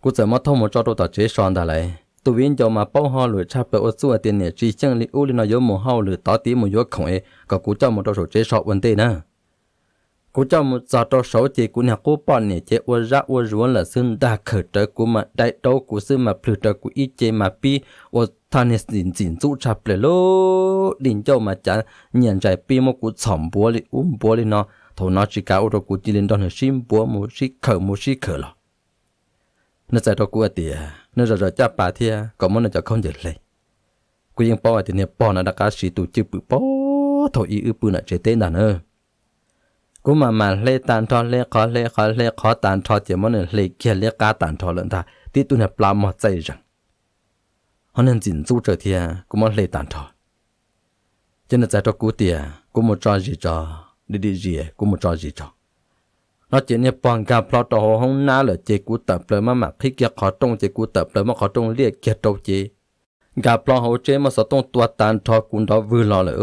cố giờ mất thâu một cho đồ tỏ chế sò đã lại tụi viên cho mà bảo họ lựa cha bờ ô xua tiền nè chỉ chẳng li u li nó yếu mồ hao lửa tỏ tí mồ yếu khổng ấy có cú cho một đôi số chế sọ vấn đề nè cú cho một giờ đôi số chế cú nhà cú bọn nè chế ô ra ô ruộng là xương đa khởi trợ cú mà đại đâu cú xương mà phử trợ cú ít chế mà pi ô thằng nè dính dính trụ cha bờ lô đình cho mà chả nhận giải pi một cú sòng búa li um búa li nó thầu nó chỉ cả ô rồi cú chỉ lên đòn hơi sim búa một chỉ khởi một chỉ khởi lo nó giải đâu cú ở tiệt nên rồi rồi cha bà thì có muốn là cho con được lấy cứ yên bỏ thì nè bỏ nó đã cá sĩ tu chữ bự bỏ thôi ý ư bự là chế tên đàn ơ cứ mà mà lê tàn thọ lê khó lê khó lê khó tàn thọ chỉ món là lê kia lê cá tàn thọ lợn ta tí tu nè bà mò chạy rằng họ nên dình du trở thì cô món lê tàn thọ cho nên giải cho cô tiền cũng một cho gì cho đi đi gì cũng một cho gì cho นอกจากนี้ปองกาพลอตโตห้องน้าเหลือเจกูตับเปลือมาหมักที่เกียขอตรงเจกูตับเปลือมาขอตรงเรียกเกียรโตจีกาพลอโฮเจมาสะตรงตัวตานทอคุนดอวือรอเลยเอ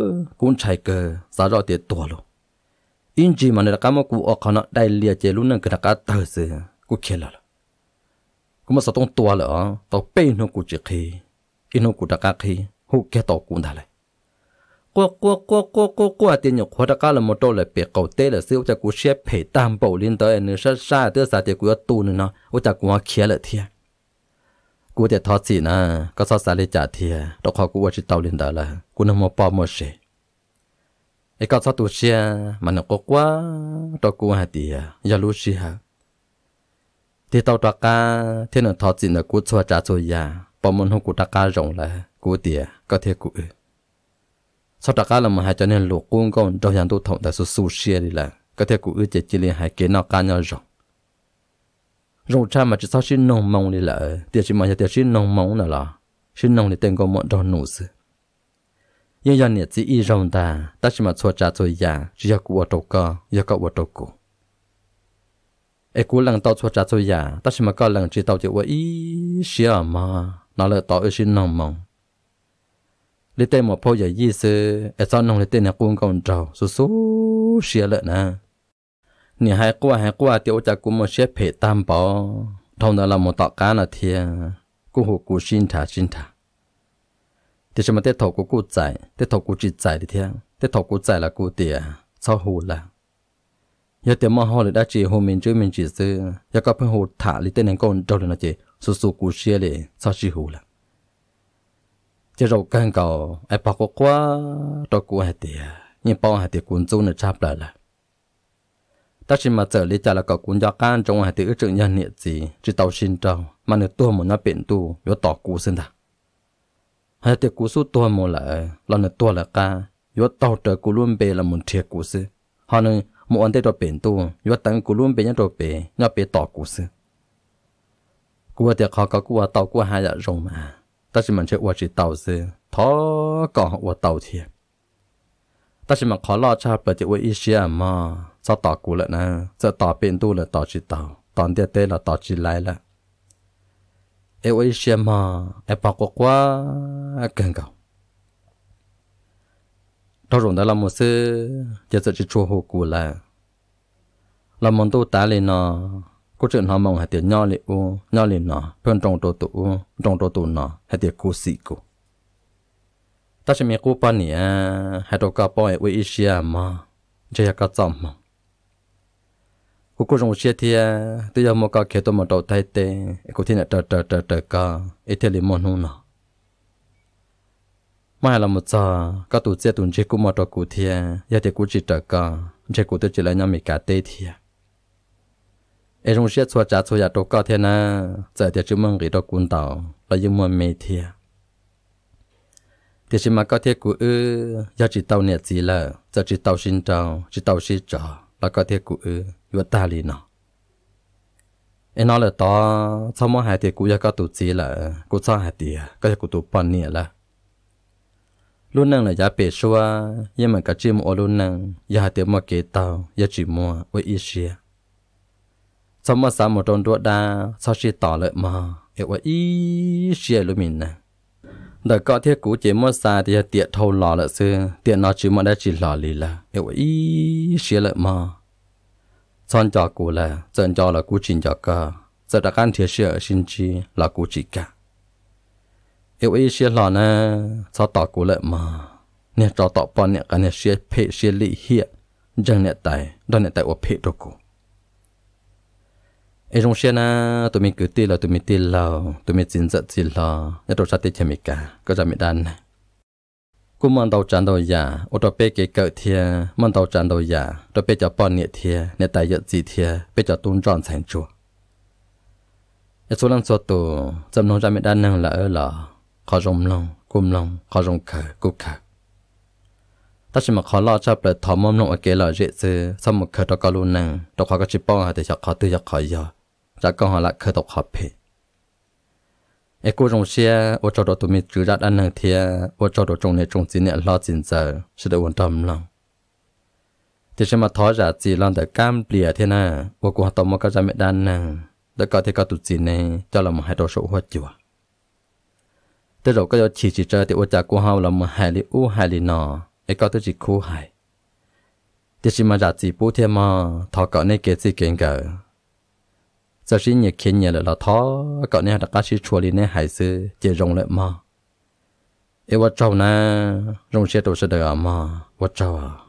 อคุนชายเกอสาราเตียตัวลงอินจีมันในกามกูออกขณะได้เรียกเจลุนนังกระกาเตอร์เสือกูเขนแล้วกูมาสะตรงตัวเลยอ๋อต่อเป็นหัวกูจจคีอินหัวกูตะกาคีหุกเกตโตคุณได้เลย qua qua qua qua qua qua tiền nhục hoa cả là một đôi là biệt cầu tê là siêu cho cú xếp phải tam bảo lên tới nữa sa sa tới sa tiền cú tu nữa nó ô cha cú hoa kia là thiệt cú tiền thoát gì nè có sao sa lên trả thiệt đó khó cú ở chỉ tàu lên đó là cú nằm mua bao mua xe ai có sao tu xe mà nó có quá đó cú hà tiệt giờ à, lúc xe hà thì tàu trạc ca thế nó thoát gì nè cú cho trả cho ya bao môn hôm cú trạc ca rộng là cú tiệt à, có thể cú sau đó là mà hai cho nên lục quân con trong tu thông đã số số đi là có thể cũng ước chỉ liên hai kế nào cá nhau rồi rồi cha mà chỉ sau xin nông mong đi là tiệt chỉ mà giờ tiệt xin nông mong là là xin nông thì tên con mọn đòn nụ sự nhưng giờ chỉ y rồng ta ta chỉ mà chua cha chua già chỉ giờ cũng ở đâu có giờ có ai cũng lần tao chua cha chua già ta chỉ mà có lần chỉ tao chỉ ở ý xia mà nó là tao ở xin nông mong เตหมอพ่อใหญ่ยี่ซเอไอซ้อนนองเตเนี่ยกุ้งกอนเจ้าสู้ๆเชียเลยนะเนี่ยหากว่าหากว่าเตียวจากกูมาเชียเพจตามปอทองดาราหมอตอกานะเทียกูหูกูชินถาชินถาเดี๋ยวจะมาเต้ถกกูกูใจเต้ถกกูจิตใจดิเทียเต้ถกกูใจละกูเตียชอบหูละยาเตียมาหอเลยได้จีหูมินจื้อมินจีซื้อยาก็เพิ่งหูถาลิเตเนี่ยกอนเจ้าเลยนะเจสู้สกูเชียเลยชอาชีหูละ chỉ rồi cần cầu ai bảo có quá đó cũng hay tiệt nhưng bảo hay tiệt cũng chung là chắp lại là ta chỉ mà trở lý trả là cầu cũng do can trong hay tiệt ước trưởng nhân nhiệt gì chỉ tàu xin trâu mà nếu tua một nó biển tu yếu tỏ cú sinh ta hay tiệt cú số tua một là là nếu tua là ca yếu tàu trở cú luôn bề là một thiệt cú sư họ nên một anh tết rồi biển tu yếu tăng cú luôn bề nhau rồi bề nhau bề tỏ cú sư cú tiệt họ có cú tàu cú hai là rồi mà 但是มันเชื่อว่าจะเต่าซื้อทอก่อว่าเต่าเทีย但是มันขอรอชาเปิดจะว่าอีเชียมาจะต่อกูละนะจะต่อเป็นตู้ละต่อจีเต่าตอนเตี้ยเต้ละต่อจีไลละเอวอีเชียมาเอปากกว่าเก่งเก่าทรมได้ละมือซื้อจะจะจะชัวหูกูละละมันตู้ตาเลยเนาะ cô chuyện nó mong hạt tiền nho lệ u nho lệ nó phân trong tổ tụ u trong tổ tụ nó hạt tiền cô sĩ cô ta chỉ mi cô pan nè à, hạt đồ cá bò ở Asia mà chơi cá chấm mà cô cô trong xe thì tôi giờ mua cá kia tôi mà đầu tay tê cô thiên là trời trời trời trời cá ít thì liền mòn nọ. nó mai là một giờ các tụ chơi tụ chơi cũng mà đầu cụ thì giờ thì cụ chỉ trời cá chơi cụ tôi chỉ là nhà mình cá tê thiệt ai rong xiết xóa trả xóa giả đồ cao thế na giờ thì chúng mong cái đó cuốn tàu là những mong mê thiệt thì chúng mà có thể của ư giờ chỉ tàu nè gì là giờ chỉ tàu xin tàu chỉ tàu xin trò là có thể của ư vừa ta liền nó ai nói là to sau mỗi hai thì cũng giờ có tụ gì là cũng sau hai thì có thể của tụ bọn nè là luôn năng là giá bể xóa nhưng mà cả chim ở luôn năng giờ hai thì mà kế tàu giờ chỉ mua với ít sau mà sao một trong đua đa sau khi tỏ lợi mà yêu quá ý chia luôn mình nè đời có thiết cũ chế mất xa thì tiện thâu lò lợi xưa tiện nó chứ mà đã chỉ lò lì là yêu quá ý chia lợi mà son cho cũ là dần cho là cũ trình cho cơ giờ đã can thiết ở xin chi là cũ chỉ cả yêu ý chia lò nè sau tỏ cũ lợi mà nè cho tỏ bọn nè cái nè chia phê chia lì hiệt, chẳng nè tài đó nè tài của phê đồ cũ ไอ้รงเชียนะตัวมีกุฏตีเราตัวมีตีเราตัวมีจินจัดจินเราเนี่ยตัวชาติเชมิกาก็จะไม่ดันกูมันเตาจันเตายาอัตเปเกเกิดเทียมันเตาจันเตายาตัวเปจะป้อนเนี่ยเทียเนี่ยตายเยอะจีเทียเปจะตุ้นจอนแสงจัวไอ้ส่วนลังส่วนตัวจำนวนจะไม่ดันนั่งละเออหะอขอจงลงกุมลงขอจงเขกุเขถ้าฉันมาขอรอชอบเปิดถอมมอมลงอเกลอเจซือสมุขเขตกลุนังตัวขาก็ชิปป้องหาแต่จะาขอตัวอยากขอยอ ra câu hỏi là khởi tộc hợp phê ế cô rong xe ô cho đồ tụi mình trừ ra ăn nợ thia ô cho đồ trong này trong chín này lo chín giờ sẽ được quan thì xem mà thó ra chỉ lòng để cam bìa thế na ô cô học tông mà cái ra mẹ nè để có thể có tụi chín này cho là một hai đồ số hoa chùa rồi có chỉ chỉ chơi thì ô cha cô học là một u hai li nọ ế có tới chỉ khu hai thì xem mà ra chỉ bố thế mà thọ cỡ này kế chỉ kiến cỡ giờ chỉ nhiệt khiến nhiệt là thó cậu nè đã cá sĩ chùa đi nè hải sư chỉ rồng lại mà Em vợ chồng nè rồng sẽ tổ sẽ được à mà vợ chồng